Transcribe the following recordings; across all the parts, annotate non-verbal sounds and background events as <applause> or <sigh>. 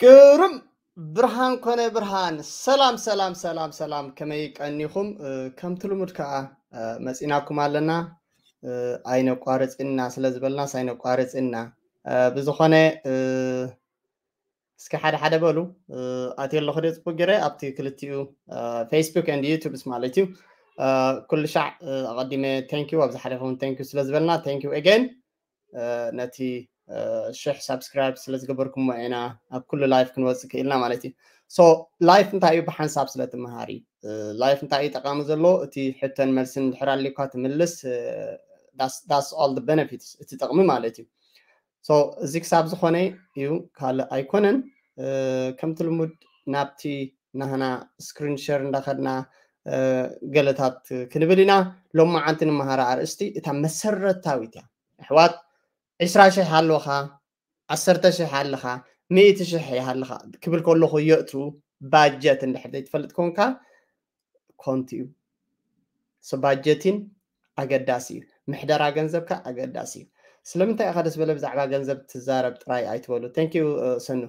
كرم برهان كونه برهان سلام سلام سلام سلام كما يقنيكم كم تلمد كعا مسئناكم علنا عين قارص إنا سلازبلنا سعين قارص إنا بزخانة እስከ ሓደ ሓደ በሉ ኣትየ ኣለኹ ደ ፅቡቅ ገይረ ኣብቲ فيسبوك ፌስቡክ يوتيوب ዩቱብስ ማለት እዩ ኩሉ ሻዕ ኣቐዲመ ታንኪዩ ኣብ ዝሓለፈ ውን ታንኪዩ ስለ ዝበልና ታንኪዩ ኤገን ነቲ ሽሕ ሳብስክራይብ ስለ ዝገበርኩም ኢና ኣብ ኩሉ ላይፍ ክንበፅእ ክኢልና ማለት እዩ ሶ ላይፍ እንታይ እዩ ብሓንሳብ ስለ ትመሃር እዩ ላይፍ እንታይ እዩ ጠቃሚ ዘሎ እቲ ሕቶን መልስን ድሕር ኣልዩካ ትምልስ ዳስ ኦል ቤነፊትስ እቲ ጠቕሚ ማለት እዩ ሶ እዚ ክሳብ ዝኾነ እዩ ካልእ ኣይኮነን ከምቲ ልሙድ ናብቲ ናህና ስክሪን ሸር እንዳኸድና ገለታት ክንብል ኢና ሎም መዓንቲ ንመሃራ ኣርእስቲ እታ መሰረታዊት እያ ኣሕዋት عشرة شح هالوخا عسرت شح هالخا مئة شح هالخا كبل كله خيأتو باجت اللي حدا يتفلت كونكا كونتيو سو باجتين أقداسي محدر أجنزبك أقداسي ስለምንታይ ኢኻ ደስ በለ ብዛዕባ ገንዘብ ትዛረብ ጥራይ ኣይትበሉ ተንኪዩ ሰኑ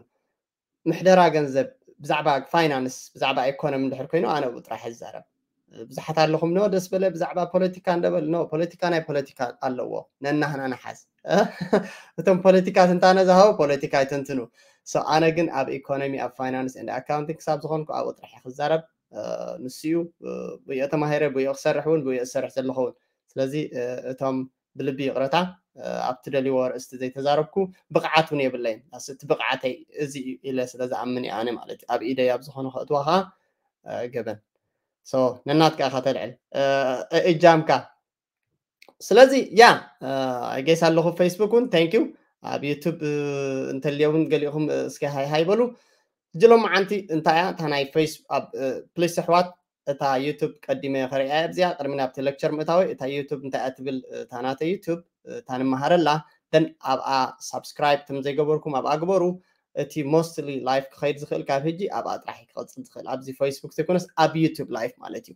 ምሕደራ ገንዘብ ብዛዕባ ፋይናንስ ብዛዕባ ኢኮኖሚ እንድሕር ኮይኑ ኣነ ብኡ ጥራሕ ዝዛረብ ብዙሓት ኣለኹም ኖ ደስ በለ ብዛዕባ ፖለቲካ እንደበል ኖ ፖለቲካ ናይ ፖለቲካ ኣለዎ ነናህና ንሓዝ እቶም ፖለቲካት እንታነ ዝሃቦ ፖለቲካ ይትንትኑ ኣነ ግን ኣብ ኢኮኖሚ ኣብ ፋይናንስ ኤንድ ኣካውንቲንግ ክሳብ ዝኮንኩ ኣብኡ ጥራሕ ክዛረብ ንስ እዩ ብዮ ተማሂረ ብዮ ክሰርሕ እውን ብዮ ዝሰርሕ ዘለኹ እውን ስለዚ እቶም ብልቢ ይቅረታ ኣብቲ ደልይዎ ርእስቲ ዘይተዛረብኩ ብቕዓት እውን የብለይን እቲ ብቕዓተይ እዚ ኢለ ስለዝኣምን እዩ ኣነ ማለት እዩ ኣብ ኢደይ ኣብ ዝኾነ ክእትዋ ከዓ ገበን ነናትካ ኢኻ ተልዕል እጃምካ ስለዚህ ያ አይጌስ ኣለኹም ፌስቡክ እውን ታንኪዩ ኣብ ዩቱብ እንተልዮውን ገሊኹም እስኪ ሃይ በሉ ጅሎም መዓንቲ እንታይ እያ እታ ናይ ኣብ ፕሊስ ኣሕዋት እታ ዩቱብ ቀዲመ ከሪኣ ኣብዚኣ ቅድሚ ናብቲ ሌክቸር ምእታዊ እታ ዩቱብ እንታይ እያ ትብል እታ ናተ ዩቱብ እታ ንመሃረላ ደን ኣብኣ ሳብስክራይብ ከም ዘይገበርኩም ኣብኣ ግበሩ እቲ ሞስትሊ ላይፍ ክኸይድ ዝኽእል ካብ ህጂ ኣብኣ ጥራሕ ክቐፅል ዝኽእል ኣብዚ ፌስቡክ ዘይኮነስ ኣብ ዩቱብ ላይፍ ማለት እዩ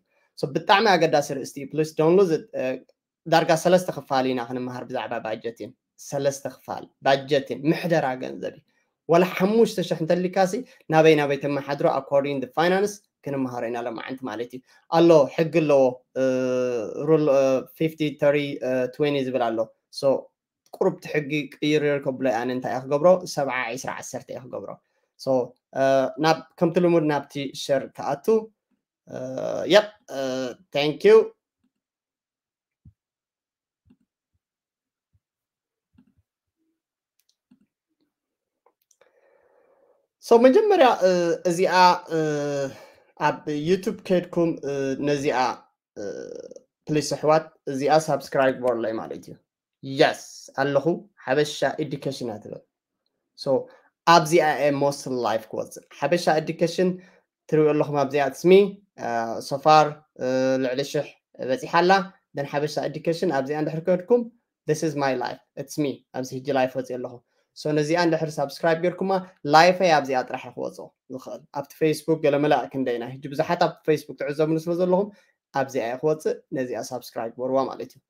ብጣዕሚ ኣገዳሲ ርእስቲ እዩ ፕሊስ ዶንሎዝ ዳርጋ ሰለስተ ክፋል ኢና ክንምሃር ብዛዕባ ባጀትን ሰለስተ ክፋል ባጀትን ምሕደራ ገንዘብ እዩ ወላ ሓሙሽተ ሽሕ እንተሊካሲ ናበይ ናበይ ተመሓድሮ ኣኮርዲንግ ፋይናንስ ክንምሃሮ ኢና ለማዓንቲ ማለት እዩ ኣሎ ሕጊ ኣለዎ ሩል ፊፍቲ ተሪ ትዌኒ ዝብል ኣሎ ቁርብቲ ሕጊ ቅይርር ከብሎ ኣነ እንታይ እየ ክገብሮ ሰብዓ ዒስራ ዓሰርተ እየ ክገብሮ ከምቲ ልሙድ ናብቲ ሸር ክኣቱ የብ ታንኪዩ ሰው መጀመርያ እዚኣ ኣብ ዩቱብ ከድኩም ነዚኣ ፕሊስ ኣሕዋት እዚኣ ሳብስክራይብ በርለይ ማለት እዩ የስ ኣለኹ ሓበሻ ኤዲኬሽን እያ ትብል ሶ ኣብዚኣ የ ሞስት ላይፍ ክወፅእ ሓበሻ ኤዲኬሽን ትሪኦ ኣለኹም ኣብዚኣ ስሚ ሶፋር ልዕሊ ሽሕ በፂሓ ኣላ ደን ሓበሻ ኤዲኬሽን ኣብዚኣ እንድሕር ከድኩም ስ ስ ማይ ላይፍ እትስሚ ኣብዚ ሕጂ ላይፍ ወፂእ ኣለኹ عند دحر سبسكرايب جيركما لايف يا ابزي اطرح اخوصو نخل ابت فيسبوك قال كن دينا هجي بزحات اب فيسبوك تعزم سلا زلهم ابزي اي اخوص نزي سبسكرايب وروا مالتي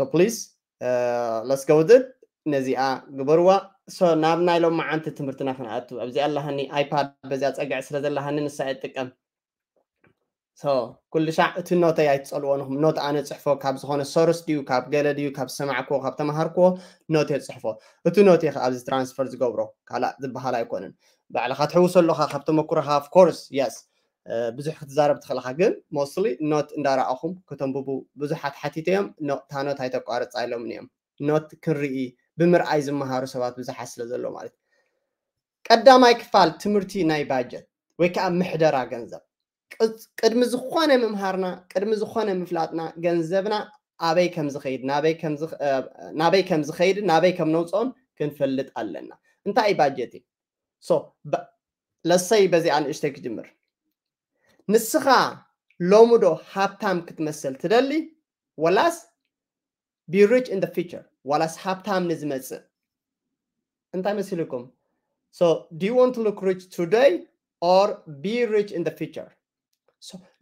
so please uh, let's go with it نزي ا غبروا so نابنا ما معنت تمرتنا خناتو ابزي الله هني ايباد بزي اصقع سلا زلهن نساعد تقم ኩሉ ሻዕ እቲ ኖተይ ኣይትፀልዎ ንኹም ኖት ኣነ ፅሕፎ ካብ ዝኾነ ሶርስ ድዩ ካብ ገለ ድዩ ካብ ሰማዕክዎ ካብ ተምሃርክዎ ኖት እየ ፅሕፎ እቲ ኖት እየ ኣብዚ ትራንስፈር ዝገብሮ ካልእ ዝበሃል ኣይኮንን ባዕልካ ትሕውስ ኣለካ ካብ ተመኩሮካ ኣፍኮርስ የስ ብዙሕ ክትዛረብ ትኽእልካ ግን ሞስሊ ኖት እንዳረኣኹም ከተንብቡ ብዙሓት ሓቲት እዮም ታ ኖት ኣይተቋርፃ ኢሎምን እዮም ኖት ክንርኢ ብምርኣይ ዝመሃሩ ሰባት ብዙሓት ስለ ዘሎ ማለት እዩ ቀዳማይ ክፋል ትምህርቲ ናይ ባጀት ወይ ከዓ ምሕደራ ገንዘብ ቅድሚ ዝኾነ ምምሃርና ቅድሚ ዝኾነ ምፍላጥና ገንዘብና ኣበይ ከም ዝኸይድ ናበይ ከም ዝኸይድ ናበይ ከም ነውፅኦን ክንፈልጥ ኣለና እንታይ ባጀት እዩ ሶ ለሰይ በዚኣ ንእሽተይ ክጅምር ንስኻ ሎሚ ዶ ሃብታም ክትመስል ትደሊ ወላስ ቢሪች ኢን ፊቸር ወላስ ሃብታም ንዝመፅእ እንታይ መሲልኩም ሶ ዱ ዩ ዋንት ሉክ ሪች ቱደይ ኦር ቢ ሪች ኢን ፊቸር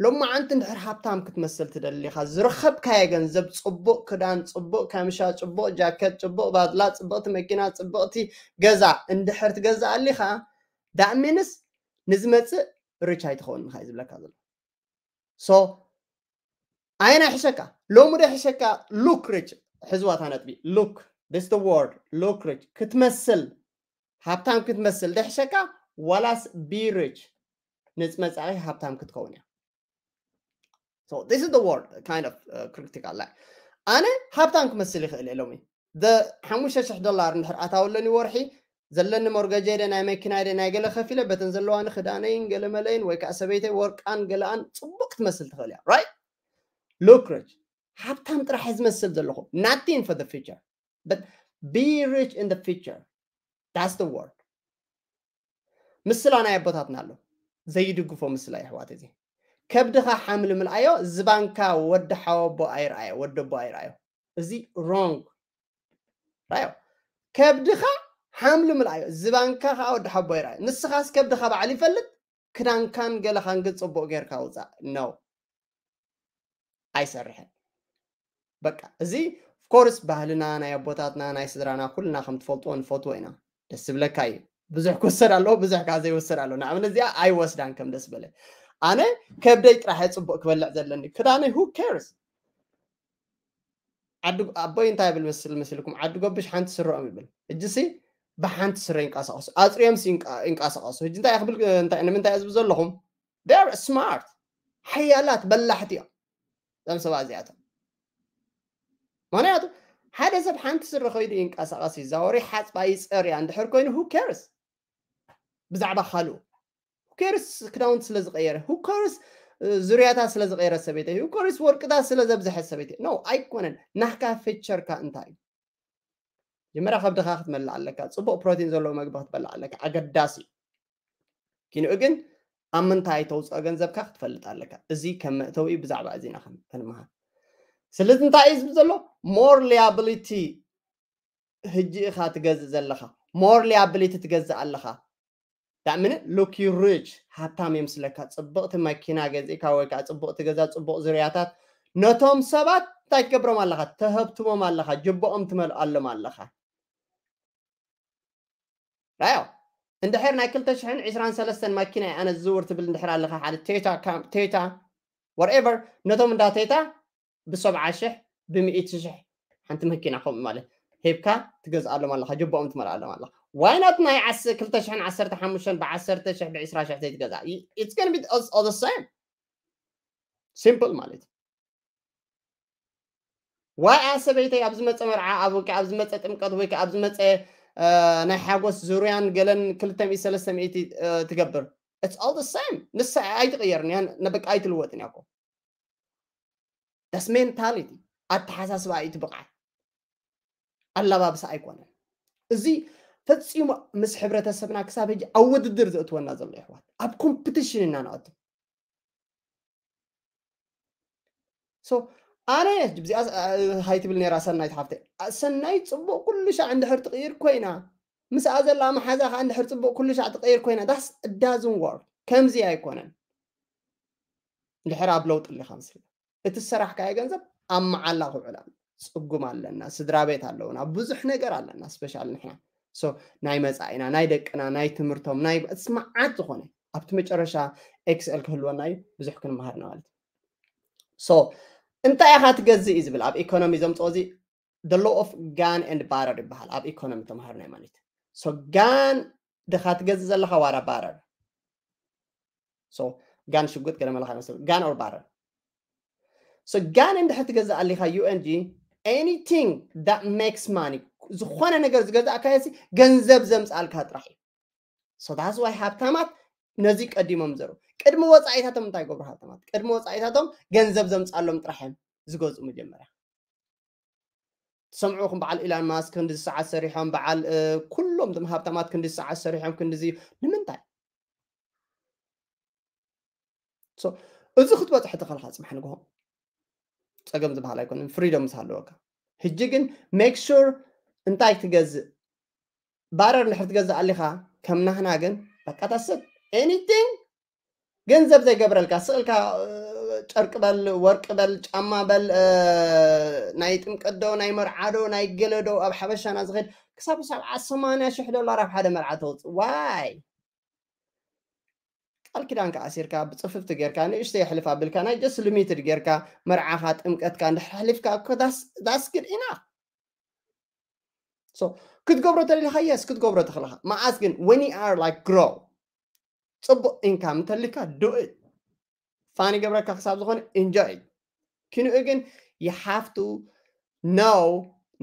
لما أنت نحر حبتام كتمثل تدلي خاز زرخب كاي غنزب تصبق كدان تصبق كامشا تصبق جاكت تصبق بادلا تصبق تمكينا تصبق تي غزا اندحر تغزا اللي خا دامينس نزمت ريشاي تخون خايز بلا كازل سو أين حشكا لو مري حشكا لوك ريش حزوات أنا تبي لوك this the word لوك ريش كتمثل حبتام كتمثل دحشكا ولاس بي ريش نزمت عليه حبتام كتكونيا So this is the word uh, kind of uh, critical لا أنا هبتان كمسلي خلومي the حموشة شح دولار نحر أتاولني ورحي زلني مرجعي دنا مكنا دنا قال خفيلة بتنزلوا أنا خدانين قال ملاين وكأسبيته work أن قال أن صبك تمثل تخليها right look rich هبتان ترح يمثل ذلهم nothing for the future but be rich in the future that's the word مثل أنا يبطاتنا له زي دقفو مثل أي حواتي ከብድኻ ሓምሊ ምልኣዮ ዝባንካ ወዲ ሓወቦ ኣይረኣዮ ወደቦ ኣይረኣዮ እዚ ሮንግ ራዮ ከብድኻ ሓምሊ ምልኣዮ ዝባንካ ከዓ ወዲ ሓቦ ይረኣዮ ንስኻስ ከብድኻ በዕሊ ይፈልጥ ክዳንካን ገለኻን ግን ፅቡቅ ጌርካ ውፃእ ኖ ኣይሰርሐን በቃ እዚ ኮርስ ባህልና ናይ ኣቦታትና ናይ ስድራና ኩልና ከም ትፈልጥዎ ንፈትዎ ኢና ደስ ዝብለካ እዩ ብዙሕ ክወሰድ ኣለዎ ብዙሕ ከዓ ዘይወሰድ ኣለዎ ንኣብነት እዚኣ ኣይወስዳን ከም ደስ በለ ኣነ ከብደይ ጥራሐ ፅቡቅ ክበልዕ ዘለኒ ክዳነይ ሁ ኬርስ ኣቦይ እንታይ ይብል መስል መስልኩም ዓዲ ጎብሽ ሓንቲ ስረኦም ይብል እጂ ሲ ብሓንቲ ስረ ይንቀሳቀሱ ኣፅሪኦም ይንቀሳቀሱ ሕጂ እንታይ ክብል ንምንታይ ዝብ ዘለኹም ር ስማርት ሓያላት በላሕቲ እዮም እዞም ሰባ እዚኣቶም ምክንያቱ ሓደ ሰብ ሓንቲ ስረ ኮይዱ ይንቀሳቀስ እዩ ዛወሪ ሓፅባ ይፀርያ እንድሕር ኮይኑ ሁ ኬርስ ብዛዕባ ካልኡ ኬርስ ክዳውን ስለ ዝቀየረ ሁ ኬርስ ዙርያታት ስለ ዝቀየረ ሰበይት እዩ ኮሪስ ወርቅታት ስለ ዘብዝሐ ሰበይት እዩ ኖ ኣይኮነን ናሕካ ፊቸርካ እንታይ እዩ መጀመርያ ከብድካ ክትመልእ ኣለካ ፅቡቅ ፕሮቲን ዘለዎ መግቢ ክትበልዕ ኣለካ ኣገዳሲ እዩ ኪንኡ ግን ኣብ ምንታይ ተውፅኦ ገንዘብካ ክትፈልጥ ኣለካ እዚ ከም መእተው እዩ ብዛዕባ እዚ ኢና ክንምሃር ስለዚ እንታይ እዩ ዝብል ዘሎ ሞር ሊያብሊቲ ህጂ ኢካ ትገዝእ ዘለካ ሞር ሊያብሊቲ ትገዝእ ኣለካ تأمن لوكي ريج هبتام يمسلك صبقت ماكينا جزيكا ويكا صبقت جزا صبق زرياتات نتوم سبات تايكبرم الله تهبتم الله جبهم تمل الله مالها رايو اندحير ناي كل تشحن 20 سلسن ماكينا انا زور تبل اندحير الله حال تيتا كام تيتا وات ايفر نتوم دا تيتا ب 70 شح ب 100 شح حنت ماكينا خم مالك هيبكا تجز الله الله جبهم تمل الله مالها why not ናይ 215 ብ10000 ብ20000 ገዛ it's gonna be all the same simple ማለት ዋይ እያ ሰበይተይ ኣብ ዝመፀ መርዓ ወይ ኣብ ዝመፀ ጥምቀት ወይ ኣብ ዝመፀ ናይ ሓጎስ ዙርያን ገለን 200 ትገብር it's all the same ንሳ ኣይትቕየርን እያ በቃ ኣይትልወጥን እያ ኮ that's mentality ኣተሓሳስባ እዩ ትብቕዓት ኣለባብሳ ኣይኮነን እዚ ፈፂሙ ምስ ሕብረተሰብና ክሳብ ሕጂ ኣብ ውድድር ዘእትወና ዘሎ ይሕዋት ኣብ ኮምፕቲሽን ኢና ንኣቱ ኣነ ብዚኣ ሃይ ትብል ነራ ሰናይ ሓፍተ ሰናይ ፅቡቅ ኩሉ ሻዕ እንድሕር ትቕይር ኮይና ምስኣ ዘላ መሓዛ ከዓ እንድሕር ፅቡቅ ኩሉ ሻዕ ትቀይር ኮይና ዳስ እዳዝን ወርክ ከምዚ ኣይኮነን እንድሕር ኣብ ለውጥ ኣለካ ምስሊ እቲ ስራሕ ካየ ገንዘብ ኣብ መዓላ ክውዕላ ፅጉም ኣለና ስድራ ቤት ኣለውና ብዙሕ ነገር ኣለና ስፔሻል ንሕና ናይ መፃእ ኢና ናይ ደቅና ናይ ትምህርቶም ናይ ስማዓት ዝኾነ ኣብቲ መጨረሻ ኤክስኤል ክህልወና እዩ ብዙሕ ክንምሃርና ማለት እዩ እንታይ ኢኻ ትገዝእ እዩ ዝብል ኣብ ኢኮኖሚ ዘምፅኦ እዚ ደ ሎ ኦፍ ጋን ኤንድ ባረር ይበሃል ኣብ ኢኮኖሚ ተምሃርና ማለት እዩ ጋን ድኻ ትገዝእ ዘለካ ዋራ ባረር ጋን ሽጉጥ ገለ መለካ ይመስል ጋን ኦር ባረር ጋን እንድሕር ትገዝእ ኣለካ ዩኤንጂ ኤኒቲንግ ዳት ሜክስ ማኒ ዝኾነ ነገር ዝገዛእካዮ ገንዘብ ዘምፃልካ ጥራሕ እዩ ሶታስ ዋይ ሃብታማት ነዚ ቀዲሞም ዘሩ ቅድሚ ወፃኢታቶም እንታይ ገብሩ ሃብታማት ቅድሚ ወፃኢታቶም ገንዘብ ዘምፃሎም ጥራሕ እዮም ዝገዝኡ መጀመርያ تسمعوا كم بعل إيلان ماسك كندي ساعة سريحهم بعل آه كلهم دم هابتمات كندي ساعة سريحهم كندي زي لمن تاي so إذا خطبة تحت خلاص ما حنقولهم تقام زبها لا freedom سهلوك هجين make sure እንታይ ክትገዝእ ባረር ንድሕር ትገዝእ ኣሊኻ ከም ናህና ግን በቃ ታስብ ኤኒቲንግ ገንዘብ ዘይገብረልካ ስእልካ ጨርቂ በል ወርቂ በል ጫማ በል ናይ ጥምቀዶ ናይ መርዓዶ ናይ ገለዶ ኣብ ሓበሻና ዝኸድ ክሳብ ሰብዓ ሰማንያ ሽሕ ዶላር ኣብ ሓደ መርዓ ተውፅእ ዋይ ቃል ኪዳንካ ኣሲርካ ብፅፍፍቲ ጌርካ ንእሽተይ ሕልፍ ኣቢልካ ናይ ጀስ ሊሚትድ ጌርካ መርዓኻ ጥምቀትካ እንድሕር ሕሊፍካ ዳስ ግድ ኢናፍ So ክትገብሮ ተደሊካ የስ ክትገብሮ ተኽእልካ መዓስ ግን ወን ኣር ላይክ ግሮ ፅቡቅ ኢንካም እንተልካ ዱእ ፋን ይገብረካ ክሳብ ዝኾነ ኢንጆይ ክንኡ ግን ይሓፍቱ ነው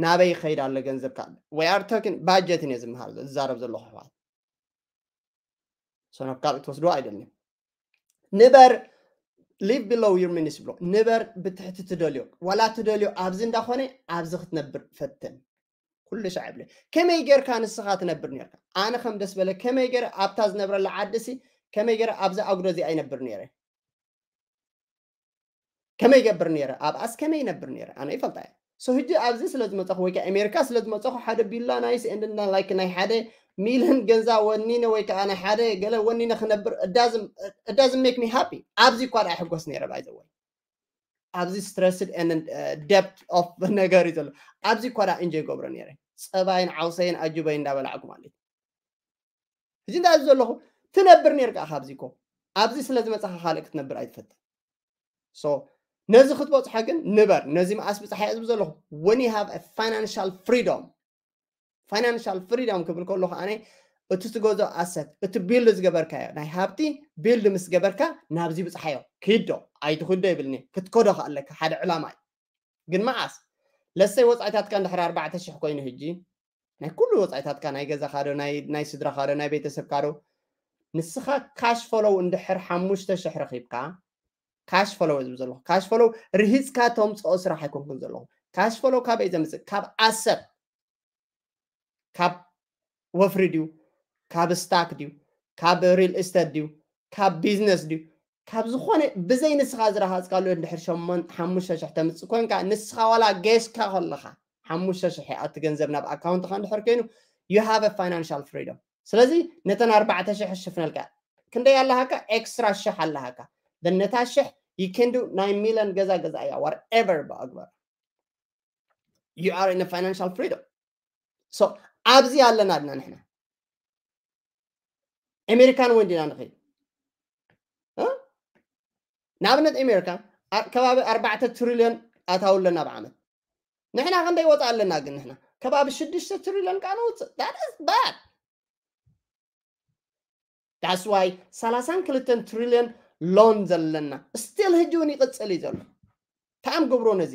ናበይ ይኸይድ ኣሎ ገንዘብካ ወይ ኣር ቶክን ባጀትን እየ ዝምሃር ዝዛረብ ዘለኹ ኣሕዋት ሶ ናብ ካልእ ትወስድዎ ኣይደልን ንበር ሊቭ ቢሎው ዩር ሚኒስ ብሎ ንበር ብትሕቲ ትደልዮ ዋላ ትደልዮ ኣብዚ እንዳኾነ ኣብዚ ክትነብር ፈትን ኩሉ ሸዕ ይብል ከመይ ጌርካ ንስኻ ትነብር ነርካ ኣነ ከም ደስ በለ ከመይ ጌር ኣብታ ዝነብረላ ዓዲሲ ከመይ ጌር ኣብዛ ኣጉዶ እዚኣ ይነብር ነይረ ከመይ ገብር ነይረ ኣብኣስ ከመይ ይነብር ነይረ ኣነ ይፈልጣ እየ ሶ ሕጂ ኣብዚ ስለ ዝመፀኹ ወይ ከዓ ኣሜሪካ ስለ ዝመፀኹ ሓደ ቢላ ናይ ስኤንድና ላይክ ናይ ሓደ ሚልን ገንዛ ወኒነ ወይ ከዓ ናይ ሓደ ገለ ወኒነ ክነብር እዳዝም ሜክ ሚ ሃፒ ኣብዚ እኳ ዳ ሕጎስ ነይረ ባይዘወይ ኣብዚ ስትረስድ ደፕት ኦፍ uh, <laughs> ነገር እዩ ዘሎ ኣብዚ ኳዳ ዳ እንጀ ይገብሮ ነረ ፀባይን ዓውሰይን ኣጅበይ እንዳበላዕኩ ማለት እዩ ሕጂ እንዳ ዘለኹ ትነብር ነርካ ካብዚ ኮ ኣብዚ ስለ ዝመፅካ ካልእ ክትነብር ኣይትፈትን ሶ ነዚ ክትበፅሖ ግን ንበር ነዚ መኣስ ብፀሓይ ዝብ ዘለኹ ወን ሃ ፋይናንሽል ፍሪዶም ፋይናንሽል ፍሪዶም ክብል ከሎ ከዓነ እቲ ትገዝኦ ኣሰት እቲ ቢልድ ዝገበርካዮ ናይ ሃብቲ ቢልድ ምስ ገበርካ ናብዚ ብፅሓዮ ክዶ ኣይትክዶ ይብልኒ ክትከዶ ከኣለካ ሓደ ዕላማ እዩ ግን መዓስ ለሰይ ወፃኢታትካ እንድሕሪ 4,000 ኮይኑ ሕጂ ናይ ኩሉ ወፃኢታትካ ናይ ገዛካ ዶ ናይ ስድራካ ዶ ናይ ቤተሰብካ ዶ ንስኻ ካሽ ፈሎው እንድሕር 5,000 ረኺብካ ካሽ ፈሎው ዝብ ዘለኹ ካሽ ፈሎው ርሂፅካ ተምፅኦ ስራሕ ኣይኮንኩን ዘለኹ ካሽ ፈሎው ካብ እየ ዘምፅእ ካብ ኣሰብ ካብ ወፍሪ ድዩ ካብ ስታክ ድዩ ካብ ሪል እስተት ድዩ ካብ ቢዝነስ ድዩ ካብ ዝኾነ ብዘይ ንስኻ ዝረሃፅካሉ እንድሕር ሓሙሽተ ሽሕ ተምፅ ኮይንካ ንስኻ ዋላ ገስካ ከለካ ሓሙሽተ ሽሕ ኣቲ ገንዘብ ናብ ኣካውንትካ እንድሕር ኮይኑ ዩ ሃቭ ፋይናንሽል ፍሪዶም ስለዚ ነተን ኣርባዕተ ሽሕ ሽፍነልካ ክንደይ ኣለሃካ ኤክስትራ ሽሕ ኣለሃካ ነታ ሽሕ ዩ ከን ዱ ናይ ሚለን ገዛ ገዛ እያ ወርኤቨር ብኣግበር ዩ ኣር ኢን ፋይናንሽል ፍሪዶም ኣብዚ ኣለና ድና ንሕና ኣሜሪካን እውን ዲና ንኸይድ ንኣብነት ኣሜሪካ ከባቢ ኣርባዕተ ትሪልዮን ኣታው ኣለና ብዓመት ንሕና ክንደይ ወፃእ ኣለና ግን ንሕና ከባቢ ሽዱሽተ ትሪልዮን ከዓ ነውፅእ ዳስ ባድ ዳስ ዋይ ሰላሳን ክልተን ትሪልዮን ሎን ዘለና ስትል ሕጂ እውን ይቕፅል እዩ ዘሎ ታኣም ግብሮ ነዚ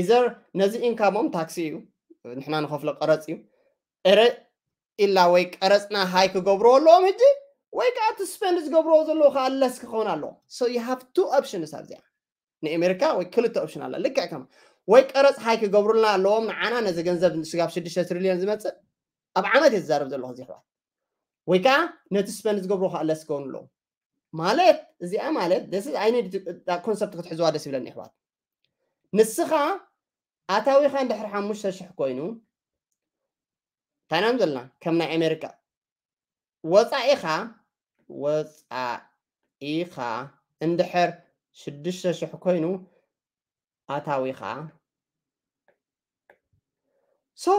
ኢዘር ነዚ ኢንካሞም ታክሲ እዩ ንሕና ንኸፍሎ ቀረፅ እዩ إلا ويك أرسنا هايك غبرو اللو مجي ويك أتسبند غبرو زلوا خالس كخونا اللو so you have two options هذا نأمريكا وكل two option الله لك كم ويك أرس هاي كجبرو لنا اللهم عنا نزجن زب نسقاب شدة تريليون زمت أب عمد الزارب دلو هذي حوال ويكا نتسبند غبرو خالس كون اللو مالت زي أمالت this is I need to that concept كنت حزوا هذا سبلا نحوال نسخة أتاوي خان دحر حمش تشح كوينو ካይናም ዘለና ከም ናይ ኣሜሪካ ወፃኢኻ ወፃኢኻ እንድሕር ሽዱሽተ ሽሕ ኮይኑ ኣታዊ ከዓ ሶ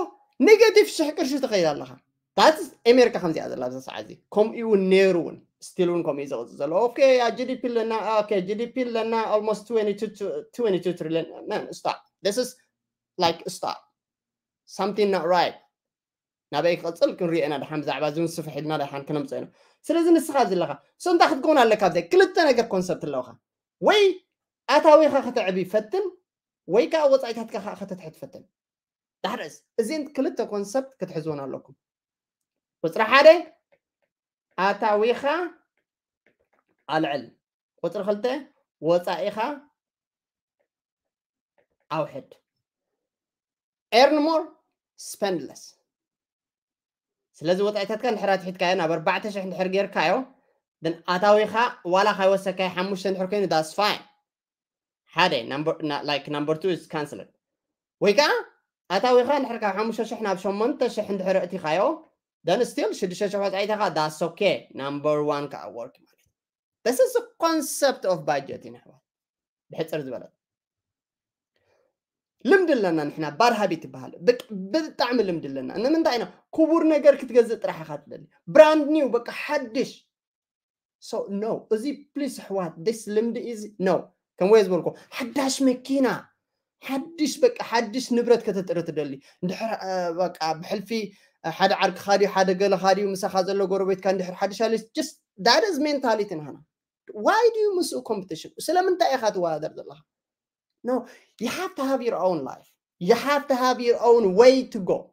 ኔጋቲቭ ሽሕ ቅርሺ ትኸይድ ኣለኻ ታቲ ኣሜሪካ ከምዚኣ ዘላ ብዛ ሰዓት እዚ ከምኡ እውን ነይሩ እውን ስቲል እውን ከምኡ እዩ ዘቕፅእ ዘሎ ኦኬ ጂዲፒ ለና ኦኬ ጂዲፒ ለና ኣልሞስት 22 ትሪሊዮን ስቶፕ ስ ላይክ ስቶፕ something not right ናበይ ክቕፅል ክንሪኦ ኢና ድሓን ብዛዕባ እዚ ምስፍሕ ኢልና ድሓን ክነምፀ ኢና ስለዚ ንስኻ ዘለኻ ሶ እንታይ ክትከውን ኣለካ ብዘይ ክልተ ነገር ኮንሰፕት ኣለውካ ወይ ኣታዊኻ ከተዕቢ ይፈትን ወይ ከዓ ወፃኢታትካ ከዓ ከተትሕት ፈትን ዳሕርእስ እዚን ክልተ ኮንሰፕት ክትሕዝቦን ኣለኩም ቁፅሪ ሓደ ኣታዊኻ ኣልዕል ቁፅሪ ክልተ ወፃኢኻ ኣውሕድ ኤርንሞር ስፐንድለስ سلازي وطعتك نحرات حيتك انا ب 14 نحر غير كايو دن اتاويخا ولا خا يوسك اي حموش نحر كاين داس فاين هادي نمبر نا لايك نمبر 2 از كانسلد ويكا اتاويخا نحر كا حموش شحنا ب 18 نحر اتي خايو دن ستيل شد شش وقت عيدها داس اوكي نمبر 1 كا ورك This is a concept of budgeting. بحيث ارز بلد. ልምድ ኣለና ንሕና ባርሃቢት ይበሃል ብጣዕሚ ልምድ ኣለና ንምንታይ ኢና ክቡር ነገር ክትገዝእ ጥራሕ ኢካ ትደሊ ብራንድ ኒው በቃ ሓድሽ ሶ ኖ እዚ ፕሊስ ኣሕዋት ደስ ልምዲ እዚ ኖ ከም ወይ ዝበልኩ ሓዳሽ መኪና ሓድሽ በቃ ሓድሽ ንብረት ከተጥሪ ትደሊ እንድሕር በቃ ብሕልፊ ሓደ ዓርኪ ካድዩ ሓደ ገለ ካድዩ ምሳኻ ዘሎ ጎረቤትካ እንድሕር ሓድሽ ኣለስ ጀስት ዳደዝ ሜንታሊቲ ንሃና ዋይ ድዩ ምስኡ ኮምፒቲሽን ስለምንታይ ኢኻ ትወዳደር ዘለካ No, you have to have your own life. You have to have your own way to go.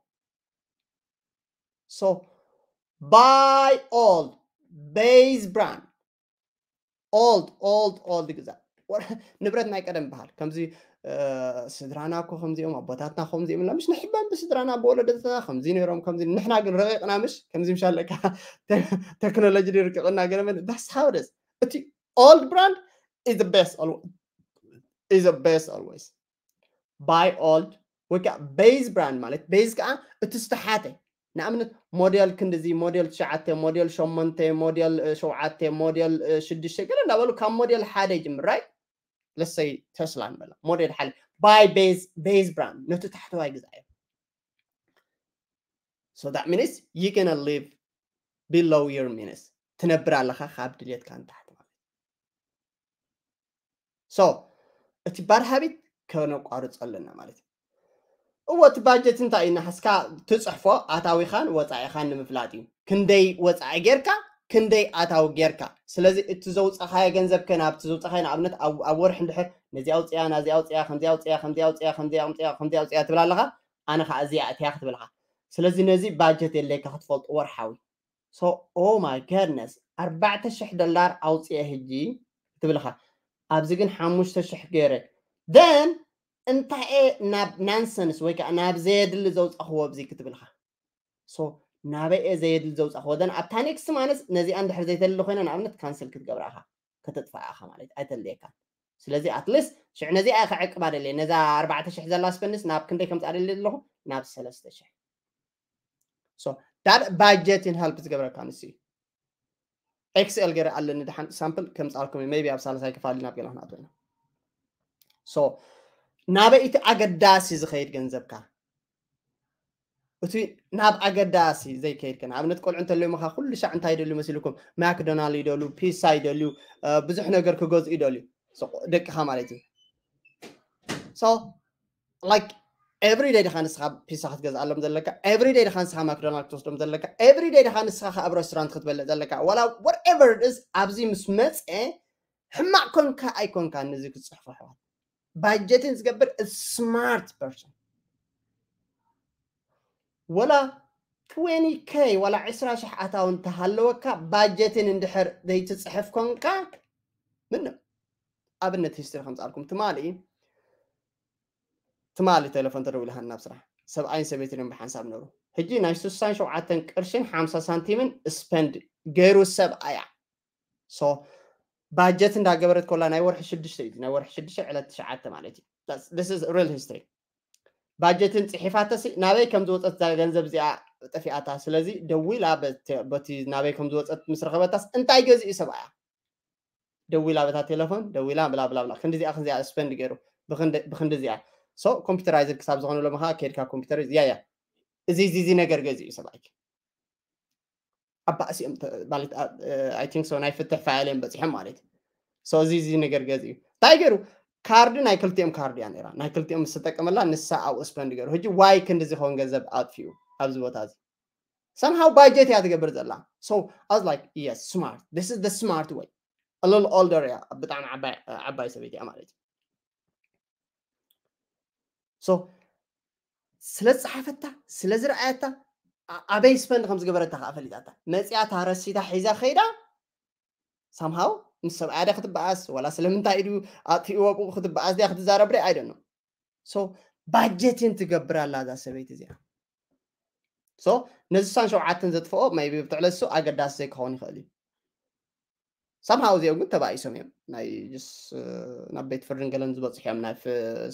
So buy old base brand ኦልድ ኦልድ ኦልድ ግዛ ንብረትና ይቀደም በሃል ከምዚ ስድራና ኮ ከምዚኦም ኣቦታትና ከምዚኦም ኢልና ምስ ንሕበን ብስድራና ብወለደትና ከምዚ ነይሮም ከምዚ ንሕና ግን ረቂቕና ምስ ከምዚ ምሻለካ <laughs> ቴክኖሎጂ ርቅቕና ገለመን ዳስ ሃውደስ እቲ ኦልድ ብራንድ ኢዝ ቤስ is a base always buy old ወይከዓ ቤዝ ብራንድ ማለት ቤዝ ከዓ እቲ ዝተሓተ ንኣብነት ሞዴል ክንዲዚ ሞዴል ትሽዓተ ሞዴል ሸሞንተ ሞዴል ሸውዓተ ሞዴል ሽዱሽተ ገለ እናበሉ ካብ ሞዴል ሓደ ይጅምር ራይ ለሰይ ተስላ ንበላ ሞዴል ሓደ ባይ ቤዝ ቤዝ ብራንድ ነቲ ታሕተዋይ ግዛእ እዩ ሶ ዳት ሚንስ ዩ ከን ሊቭ ቢሎው ዮር ሚንስ ትነብር ኣለካ ካብ ድልየትካ ንታሕቲ ማለት ሶ እቲ ባድ ሃቢት ከነቋርፅ ኣለና ማለት እዩ እዎ እቲ ባጀት እንታይ እዩ ናሓስካ ትፅሕፎ ኣታዊኻን ወፃኢኻን ንምፍላጥ እዩ ክንደይ ወፃኢ ጌርካ ክንደይ ኣታዊ ጌርካ ስለዚ እቲ ዘውፃኻዮ ገንዘብ ከ ናብቲ ዘውፃኻዮ ንኣብነት ኣብ ወርሒ እንድሕር ነዚ ኣውፅያ ናዚ ኣውፅያ ከምዚ ኣውፅያ ከምዚ ኣውፅያ ከምዚ ኣውፅያ ከምዚ ኣውፅያ ትብል ኣለኻ ኣነ ከዓ እዚኣ እትያ ክትብልካ ስለዚ ነዚ ባጀት የለይካ ክትፈልጡ ወርሓዊ ሶ ኦ ማይ ገድነስ ኣርባዕተ ሽሕ ዶላር ኣውፅአ ህጂ ትብልካ ኣብዚ ግን ሓሙሽተ ሽሕ ገይረ ደን እንታይ እየ ናብ ናንሰንስ ወይ ከዓ ናብ ዘየድሊ ዘውፃኽዎ ብዚ ክትብልካ ሶ ናበይ እየ ዘየድሊ ዘውፃኽዎ ደን ኣብታ ኔክስት ማነስ ነዚኣ እንድሕር ዘይተድሊ ኮይነ ንኣብነት ካንሰል ክትገብራ ኢኻ ከተጥፋእኻ ማለት እዩ ኣይተድልየካን ስለዚ ኣትሊስት ሽዕ ነዚኣ ኢካ ዕቅብ ኣደለየ ነዛ 4,000 ዘላ ስፐንስ ናብ ክንደይ ከምፅ ኣደልየ ኣለኹ ናብ 3,000 ሶ ዳድ ባጀትን ሃልፕ ዝገብረካ ንስ እዩ ኤክስኤል ገይረ ኣለኒ ድሓን ሳምፕል ከም ፃልኩም ሜቢ ኣብ ሳለሳይ ክፋሊ ናብ ገላክን ኣትወና ሶ ናበይ እቲ ኣገዳሲ ዝኸይድ ገንዘብካ እቲ ናብ ኣገዳሲ ዘይከይድ ዘይከይድከ ኣብነት ቆልዑ እንተለዩምካ ኩሉ ሻዕ እንታይ ይደልዩ መሲልኩም ማክዶናልድ ይደልዩ ፒሳ ይደልዩ ብዙሕ ነገር ክገዝኡ ይደልዩ ደቅካ ማለት እዩ ሶ ኤቭሪደይ ድኻ ንስኻ ፒሳ ክትገዝኣሎም ዘለካ ኤቭሪደይ ድኻ ንስኻ ማክዶናልድ ክትወስዶም ዘለካ ኤቭሪደይ ድኻ ንስኻ ኣብ ረስቶራንት ክትበልዕ ዘለካ ዋላ ወትቨር ስ ኣብዚ ምስ መፅአ ሕማቅ ኮንካ ኣይኮንካ ንዚ ክትፅሕፎ ኣሕዋት ባጀትን ዝገብር ስማርት ፐርሶን ወላ ክዌኒ ከይ ወላ 20 ሽሕ ኣታው እንተሃለወካ ባጀትን እንድሕር ዘይትፅሕፍ ኮንካ ምንም ኣብነት ሂስትሪ ከምፃልኩም ትማሊ ትማሊ ቴሌፎን ተደውልሃና ብስራሕ ሰብኣይን ሰበይትን እዮም ብሓንሳብ ነብሩ ሕጂ ናይ 6ዱሽተን ሸውዓተን ቅርሽን ሓምሳ ሳንቲምን ስፐንድ ገይሩ ሰብኣያ ሶ ባጀት እንዳገበረት ኮላ ናይ ወርሒ ሽዱሽተ እዩ ናይ ወርሒ ሽዱሽተ ዕለት ትሽዓተ ማለት እዩ ሪል ሂስትሪ ባጀትን ፅሒፋተሲ ናበይ ከም ዝወፀት እዛ ገንዘብ እዚኣ ጠፊኣታ ስለዚ ደዊ ኢላ በቲ ናበይ ከም ዝወፀት ምስ ረኸበታስ እንታይ ገዚኡ ሰብኣያ ደዊ ኢላ በታ ቴሌፎን ደዊ ኢላ ብላ ብላ ብላ ክንዲዚኣ ክንዚኣ ስፐንድ ገይሩ ብክንዲዚኣ ኮምፒተራይዘድ ክሳብ ዝኾነሎ ምኻ ከድካ ኮምፒተር ያ ያ እዚ እዚ እዚ ነገር ገዚ እዩ ሰብኣይ ኣብ ባእሲኦም ማለት ሶ ናይ ፍትሕ ፋይል እዮም በፂሖም ማለት እዩ እዚ እዚ ነገር ገዚ እዩ እንታይ ገይሩ ካርዲ ናይ ክልቲኦም ካርዲ እያ ነራ ናይ ክልቲኦም ዝተጠቀመላ ንሳ ኣብኡ ስፐንድ ገይሩ ሕጂ ዋይ ክንዲ ዝኸውን ገንዘብ ኣጥፊኡ ኣብዚ ቦታ እዚ ሰምሃው ባጀት እያ ትገብር ዘላ ሶ ኣዝ ላይክ የስ ስማርት ስ ስማርት ወይ ኣሎል ኦልደር እያ ብጣዕሚ ዓባይ ሰበይት እያ ማለት እዩ ሶ ስለ ዝፀሓፈታ ስለ ዝረኣየታ ኣበይ ስፐንድ ከም ዝገበረታ ከዓ ፈሊጣታ መፅያታ ረሲታ ሒዛ ከይዳ ሳምሃው ምስ ሰብኣያ ደ ክትበኣስ ወላ ስለምንታይ ኢሉ ኣጥፊእዎ ቁ ክትበኣስ ድያ ክትዛረብ ደ ኣይደኖ ሶ ባጀትን ትገብር ኣላ እዛ ሰበይቲ እዚኣ ሶ ነዚ ሳን ሸውዓተን ዘጥፍኦ ማይ ብትዕለ ኣገዳሲ ዘይክኸውን ይኽእል እዩ somehow እዚኦም ግን ተባኢሶም እዮም ናይ ስ ናብ ቤት ፍርድን ገለን ዝበፅሑ እዮም ናይ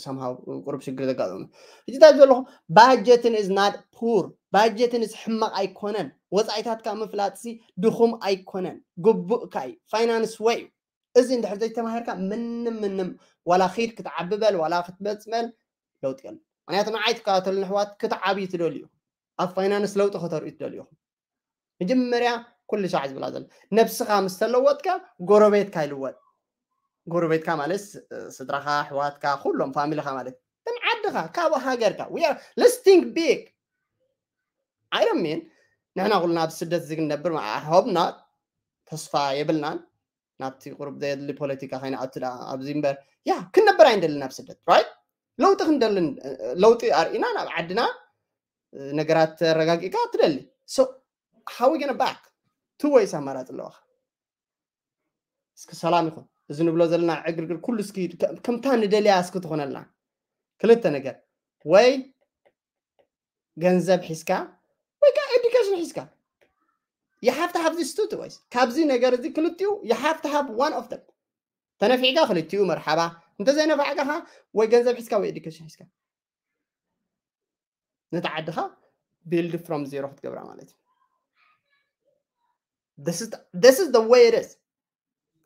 somehow ቁርብ ሽግር ዘጋጥሙ እጅታት ዘለኹ ባጀትን ኢዝ ናት ፑር ባጀትን ኢዝ ሕማቕ ኣይኮነን ወፃኢታትካ ምፍላጥ ሲ ድኹም ኣይኮነን ግቡእካ እዩ ፋይናንስ ወይ እዩ እዚ እንድሕር ዘይተማሂርካ ምንም ምንም ዋላ ኺድ ክትዓብበል ዋላ ክትበፅመል ለውጢ የለን ምክንያቱ ንዓይ ትከባተሉን ኣሕዋት ክትዓብይ ትደልዩ ኣብ ፋይናንስ ለውጢ ከተርእዩ ትደልዩኹም መጀመርያ ኩሉ ሸዓ ዝብላ ዘሎ ነብስኻ ምስ ተለወጥካ ጎረቤትካ ይልወጥ ጎረቤትካ ማለት ስድራኻ ኣሕዋትካ ኩሎም ፋሚሊኻ ማለት ትን ዓድኻ ካብ ሃገርካ ለስቲንግ ቢግ ኣይዶን ሚን ንሕና ኩሉና ኣብ ስደት ዝግነብር ሆብና ተስፋ የብልናን ናብቲ ቁርብ ዘየድሊ ፖለቲካ ከይንኣቱ ኣብዚ እምበር ያ ክንነበር ኣይንደልና ኣብ ስደት ራይት ለውጢ ክንደልን ለውጢ ኣርኢና ናብ ዓድና ነገራት ረጋጊእካ ትደሊ ሃዊ ገነ ባክ ትወይስ ኣማራፂ ኣለዋኻ እስኪ ሰላም ይኹን እዚ ንብሎ ዘለና ዕግርግር ኩሉ እስኪ ከምታ ንደልያ እስኪ ትኾነልና ክልተ ነገር ወይ ገንዘብ ሒዝካ ወይ ከዓ ኤዱኬሽን ሒዝካ የሃቭ ቱ ሃቭ ዚስ ቱ ወይስ ካብዚ ነገር እዚ ክልቲኡ የሃቭ ቱ ሃቭ ዋን ኦፍ ደም ተነፊዕካ ክልቲኡ መርሓባ እንተዘይነፋዕካ ኸ ወይ ገንዘብ ሒዝካ ወይ ኤዱኬሽን ሒዝካ ነታ ዓድኻ ቢልድ ፍሮም ዜሮ ክትገብራ ማለት እዩ this is the, this is the way it is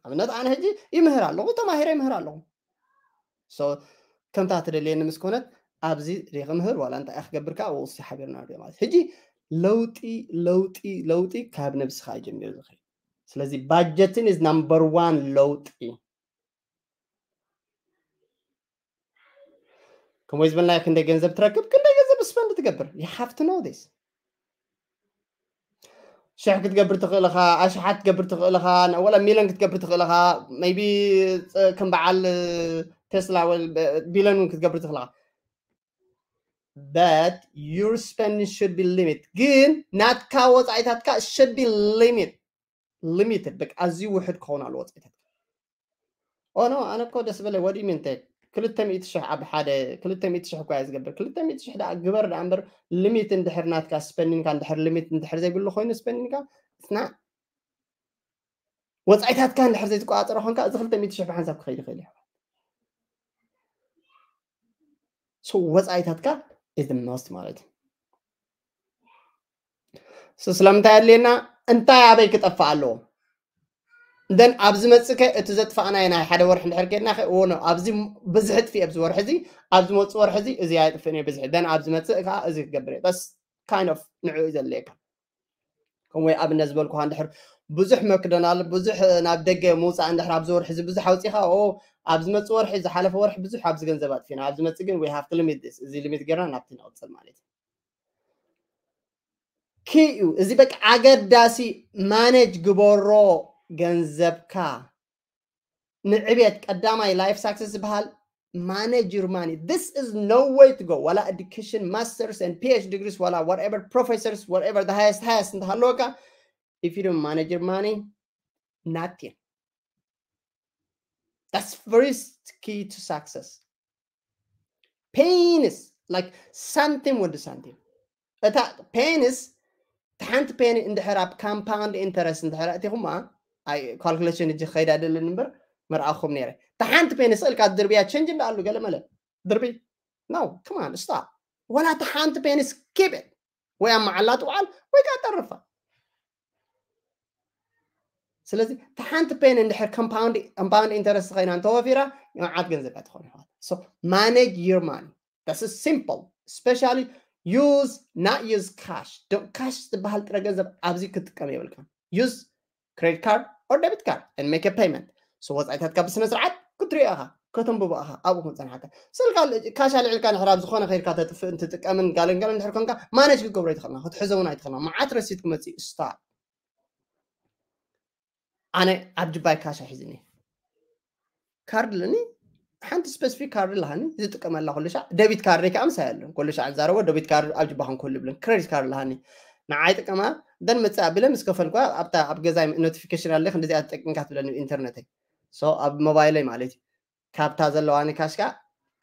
ኣብነት ኣነ ሕጂ ይምህር ኣለኹ ተማሂረ ይምህር ኣለኹ ሶ ከምታ ትደልየኒ ምስ ኮነት ኣብዚ ሪክምህር ዋላ እንታይ እያ ክገብርካ ውሲ ሓቢርና ሪኦ ማለት ሕጂ ለውጢ ለውጢ ለውጢ ካብ ነብስካ እዩ ጀሚሩ ዝኽእል ስለዚ ባጀትን ኢዝ ናምበር ዋን ለውጢ ከምኡ ዝበልና ክንደይ ገንዘብ ትረክብ ክንደይ ገንዘብ ስፐንድ ትገብር ዩ ሃቭ ኖ ስ شاح كتقبر تغلقها اشاح تقبر تغلقها ولا ميلان كتقبر تغلقها ميبي كم بعال تسلا ولا بيلان كتقبر تغلقها but your spending should be limited again not cowards i thought cut should be limited limited like as you would have corner what oh no i'm not called this what do you mean take ክልተ ሚእቲ ሽሕ ኣብ ሓደ ክልተ ሚእቲ ሽሕ እኳ ዝገብር ክልተ ሚእቲ ሽሕ ግበር ዳ እምበር ልሚት እንድሕር ናትካ ስፐኒንካ እንድሕር ልሚት እንድሕር ዘይብሉ ኮይኑ ስፐኒንካ ስና ወፃኢታትካ እንድሕር ዘይትቆፃፀሮ ኮንካ እዚ ክልተ ሚእቲ ሽሕ ብሓንሳብ ክኸይድ ይኽእል እዩ ወፃኢታትካ ኢዝ ሞስት ማለት እዩ ስለምንታይ ኣድልየና እንታይ ኣበይ ክጠፋ ኣለዎ دن أبز متسكة أتزت فأنا هنا حدا ورح نحر كنا ونا أبز بزحت في أبز ورح زي أبز متس ورح زي زيادة فيني بزحت دن أبز متسكة ها أزيد قبري بس kind of نوع إذا ليك كم وي أبن نزبل كوان دحر بزح مكدونال بزح ناب دقة موسى عند حراب زور حزب بزح أو تيها أو أبز متس زور حز حلف ورح بزح أبز زبات فينا أبز مت جن we have to limit this إذا limit جرا نبتين أوصل مالتي كيو إذا بك عقد داسي manage جبرو ገንዘብካ ንዕብት ቀዳማይ ላይፍ ሳክሰስ ዝበሃል ማኔጅር ማኒ ስ ኢዝ ኖ ወይ ት ጎ ዋላ ኤዱኬሽን ማስተርስ ን ፒኤች ዲግሪስ ዋላ ወርቨር ፕሮፌሰርስ ወርቨር ሃየስት ሃየስት እንተሃለወካ ኢፍ ዩ ዶን ማኔጅር ማኒ ናቲን That's first key to success. Pain is like something with something. Pain is, تحنت pain in the compound interest in the ካልኩሌሽን እጅ ከይድ ኣይደለን እምበር መርኣኹም ነይረ ተሓንቲ ፔን ስቕልካ ድርብያ ቸንጅ እንዳኣሉ ገለ መለ ድርቢ ናው ከማን ስታ ወላ ተሓንቲ ፔንስ ኬብ ወይ ኣብ መዓላ ጥውዓል ወይ ከዓ ጠርፋ ስለዚ ተሓንቲ ፔን እንድሕር ኮምፓውንድ ኢንተረስት ኮይና እንተወፊራ መዓት ገንዘብያ ትኾን ይኹዋል ሶ ማኔጅ ዩር ማኒ ዳስ ሲምፕል ስፔሻሊ ዩዝ ናት ዩዝ ካሽ ካሽ ዝበሃል ጥረ ገንዘብ ኣብዚ ክትጥቀም የብልካ ዩዝ credit card or debit card and make a payment so ወፃኢታትካ ብስነ ስርዓት ክትሪኦ ኢኻ ከተንብቦ ኢኻ ኣብኡ ክንፀናሓካ ስልካ ካሻ ልዕልካ ንሕር ኣብ ዝኾነ ከይድካ ተጥፍእ እንትጥቀምን ጋለን ጋለን ድሕር ኮንካ ማነጅ ክገብሮ ይትኽእልና ክትሕዞ እውን ኣይትኽእልና መዓት ረሲት ክመፅእ ስታር ኣነ ኣብ ጅባይ ካሻ ሒዝኒ ካርድ ለኒ ሓንቲ ስፔሲፊክ ካርድ ላሃኒ ዝጥቀመላ ኩሉ ሻዕ ደቢት ካርድ ከኣ ምሳይ ኣለን ኩሉ ሻዕ ዝዛረቦ ደቢት ካርድ ኣብ ጅባኹን ክህሉ ብለን ክሬዲት ካርድ ላሃኒ ንዓይ ይጥቀማ ደን መፅእ ኣቢለ ምስ ከፈልኳ ኣብታ ኣብ ገዛይ ኖቲፊኬሽን ኣለክ እንደዚኣ ትጠቅምካ ትብለኒ ኢንተርነተይ ኣብ ሞባይለይ ማለት እዩ ካብታ ዘለዋኒ ካሽካ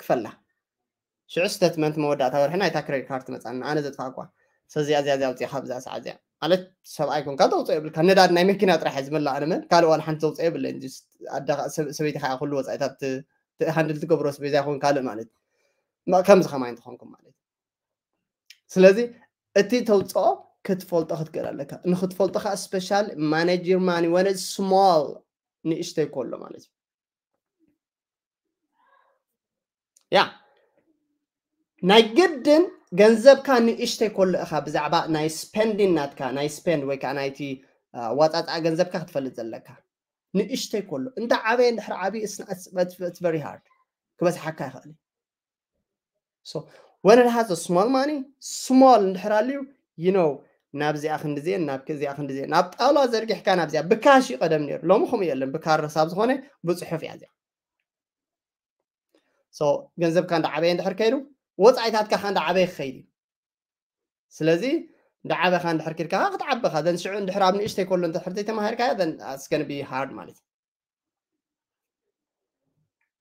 ክፈላ ሽዑ ስተትመንት መወዳእታ ወርሒ ናይታ ክሬዲት ካርድ ትመፃኒ ኣነ ዘጥፋእኳ ሰዚኣ እዚኣ እዚኣ ውፅኢካ ብዛ ሰዓ እዚኣ ማለት ሰብኣይ ኮንካ ዘውፅኦ የብልካ ነዳድ ናይ መኪና ጥራሕ ዝምላእ ንመን ካልእ ዋላ ሓንቲ ዘውፅኦ የብለን ሰበይቲ ከዓ ኩሉ ወፃኢታት ሃንድል ትገብሮ ስቤዛ ይኹን ካልእ ማለት እዩ ከምዚ ከማይ እንትኾንኩም ማለት እዩ ስለዚ እቲ ተውፅኦ ክትፈልጦ ክትክእል ኣለካ ንክትፈልጦ ከዓ ስፔሻል ማነጀር ማኒ ወነ ስማል ንእሽተይ ከሎ ማለት እዩ ያ ናይ ግድን ገንዘብካ ንእሽተይ ከሎ ኢኻ ብዛዕባ ናይ ስፔንዲን ናትካ ናይ ስፔንድ ወይ ከዓ ናይቲ ዋፃፃ ገንዘብካ ክትፈልጥ ዘለካ ንእሽተይ ከሎ እንዳ ዓበየ እንድሕር ዓብዪ ስናት ቨሪ ሃርድ ክበዝሓካ ይኽእል ወን ሃዝ ስማል ማኒ ስማል እንድሕር ኣልዩ you know ናብዚኣ ክንዲዜ ናብ ክዚኣ ክንዲዜ ናብ ጣውላ ዘርጊሕካ ናብዚኣ ብካሽ ይቀደም ነይሩ ሎሚ ከምኡ የለን ብካረሳብ ዝኾነ ብፅሑፍ እያ እዚኣ ገንዘብካ እንዳ ዓበየ እንድሕር ከይዱ ወፃኢታትካ ካ እንዳ ዓበየ ክኸይድ እዩ ስለዚ እንዳ ዓበኻ እንድሕር ኪድካ ክትዓበኻ ዘን ሽዑ እንድሕር ኣብ ንእሽተይ ከሎ እንድሕርተይ ተማሂርካዮ ዘን ኣስገን ቢ ሃርድ ማለት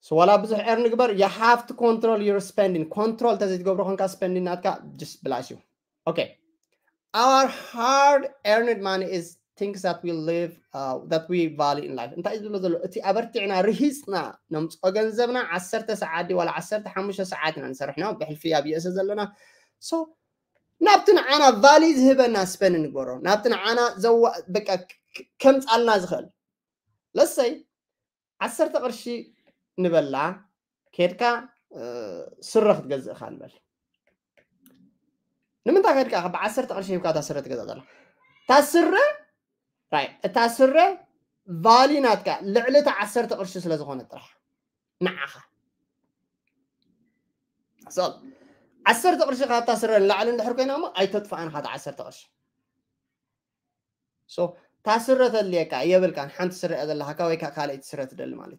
እዩ ዋላ ብዙሕ ኤር ንግበር ዩ ሃቭ ቱ ኮንትሮል ዩር ስፔንዲንግ ኮንትሮል ተዘይትገብሮ ኮንካ ስፔንዲንግ ናትካ ጅስ ብላሽ እዩ ኦኬ our hard earned money is things that we live uh, that we value in life እንታይ ዝብሎ ዘሎ እቲ ኣበርቲዕና ርሂፅና ነምፅኦ ገንዘብና ዓሰርተ ሰዓት ዋላ ዓሰርተ ሓሙሽተ ሰዓት ኢና ንሰርሕና ብሕልፊ ኣብ የእሰ ዘለና ሶ ናብቲ ንዓና ቫሊ ዝህበና ስፔን ንግበሮ ናብቲ ንዓና ዘዋ በቃ ከምፃልና ዝኽእል ለሰይ ዓሰርተ ቅርሺ ንበላ ኬድካ ስረ ክትገዝእካ ንበል لمن تغير كه بعسر تقرش يبقى تسرة تقدر تلا تسرة رايت تسرة فالينات كه لعلة عسر تقرش سلاز خون ترح معها صل عسر تقرش كه تسرة لعلة اللي حركينا ما أي تدفع عن هذا عسر تقرش سو تسرة اللي كه يبل كان حنت سرة هذا اللي هكاوي كه قال إتسرة تدل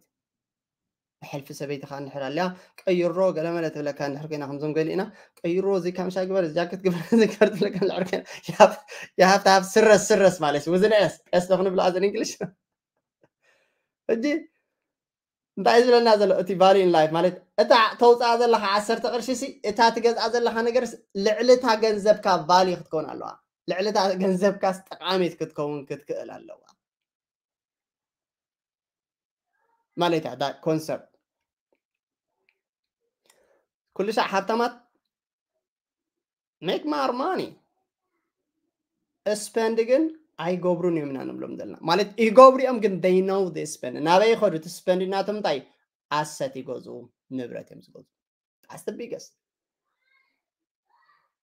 حلف سبيت خان حرال يا أي روج أنا ملت ولا كان حركينا خمسة قال إنا أي روزي كان شاق برز جاكت قبل <laughs> ذكرت لك أنا حركينا يا هف يا هف تعب سرس سرس معلش وزن إس إس لو خنبل عزن إنجليش <laughs> أجي دايز لنا نازل اتباري ان لايف مالت اتا توز ازل لها عسر تقرشي سي اتا تقز ازل لها نقرس لعلتا قنزبكا بالي تكون الوان لعلتا قنزبكا استقامي تكون كتكئل الوان مالتا دا كونسبت كلش حطمت ሜክ ማር ማኒ ስፔንድ ግን ኣይገብሩን እዮም ኢና ንብሎም ዘለና ማለት ይገብሩ እዮም ግን ደይ ነው ስፔንድ ናበይ ይኸዱ እቲ ስፔንድ እናቶም እንታይ ኣሰት ይገዝኡ ንብረት እዮም ዝገዝኡ ጣስ ደ ቢገስት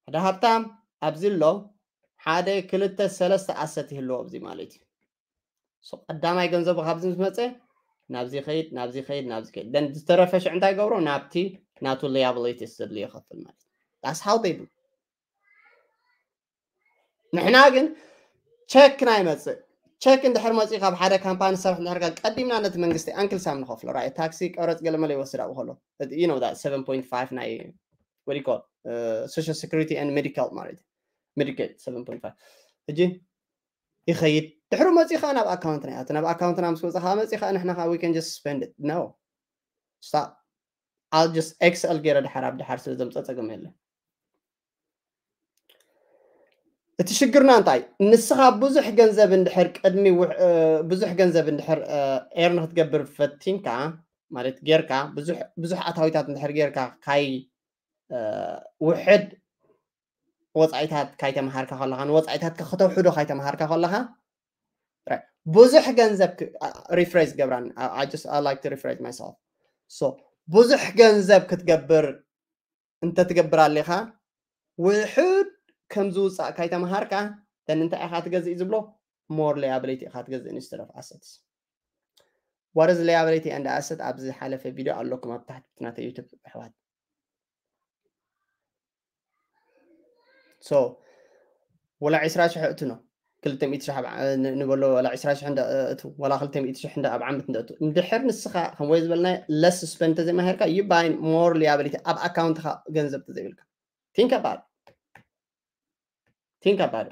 ሓደ ሃብታም ኣብዚ ኣሎ ሓደ ክልተ ሰለስተ ኣሰት ይህልዎ ኣብዚ ማለት እዩ እሱ ቀዳማይ ገንዘቡ ካብዚ ምስ መፀ ናብዚ ከይድ ናብዚ ከይድ ናብዚ ከይድ ደን ዝተረፈ ሽዕ እንታይ ገብሮ ናብቲ not to liability استدلية خط المال that's how they do ንሕና ግን ቸክ ናይ መፅእ ቸክ እንድሕር መፂኡ ካብ ሓደ ካምፓኒ ሰብሕ ንድሕር ቀዲምና ነቲ መንግስቲ ኣንክልሳም ንኸፍሎ ራእይ ታክሲ ቀረፅ ገለ መለ ይወስድ ኣብኡ ከሎ ዩ ነው ሰቨን ፖይንት ፋይቭ ናይ ወዲ ኮል ሶሻል ሴኩሪቲ ን ሜዲካል ማለት እዩ ሜዲኬት ሰቨን ፖይንት ፋይቭ ሕጂ ይኸይድ ድሕሩ መፂ ከዓ ናብ ኣካውንትና እያ ናብ ኣካውንትና ምስ ወፅእ ከዓ መፂ ከዓ ንሕና ከዓ ዊከን ጀስት ስፔንድ ኖ ስታፕ I'll just XL ገይረ ድሓር ኣብ ድሓር ስለ ዘምፀ ፀገም የለን እቲ ሽግርና እንታይ ንስኻ ብዙሕ ገንዘብ እንድሕር ቅድሚ ብዙሕ ገንዘብ እንድሕር ኤር ንክትገብር ፈቲንካ ማለት ጌርካ ብዙሕ ኣታዊታት እንድሕር ጌርካ ካይ ውሕድ ወፃኢታት ካይተምሃርካ ከለካ ንወፃኢታትካ ከተውሕዶ ካይተምሃርካ ከለካ ብዙሕ ገንዘብ ሪፍሬዝ ገብራን ሪፍሬዝ ማይሰልፍ ብዙሕ ገንዘብ ክትገብር እንተትገብር ኣለኻ ውሕድ ከም ዝውፃእካ ይተምሃርካ ተን እንታይ ኢኻ ትገዝእ ዝብሎ ሞር ላያብለይቲ ኢኻ ትገዝእ ንዝተረፍ ኣሰትስ ዋረዝ ላያብለይቲ እንዳ ኣሰት ኣብ ዝሓለፈ ቪድዮ ኣለኩም ኣብ ታሕቲ ብትናተ ዩቱብ ኣሕዋት ሶ ወላ 20 ሽሕ እትኖ ክልተ ሚእቲ ሽሕ ንበሎ ላ 20 ሽሕ እቱ ወላ ክልተ ሚእቲ ሽሕ ኣብ ዓመት እንተእቱ እንድሕር ንስኻ ከምወይ ዝበልና ለስ ስፐን ተዘይማሂርካ ዩ ባይ ሞር ሊያብሊቲ ኣብ ኣካውንትካ ገንዘብ ተዘይብልካ ቲንክ ኣባድ ቲንክ ኣባድ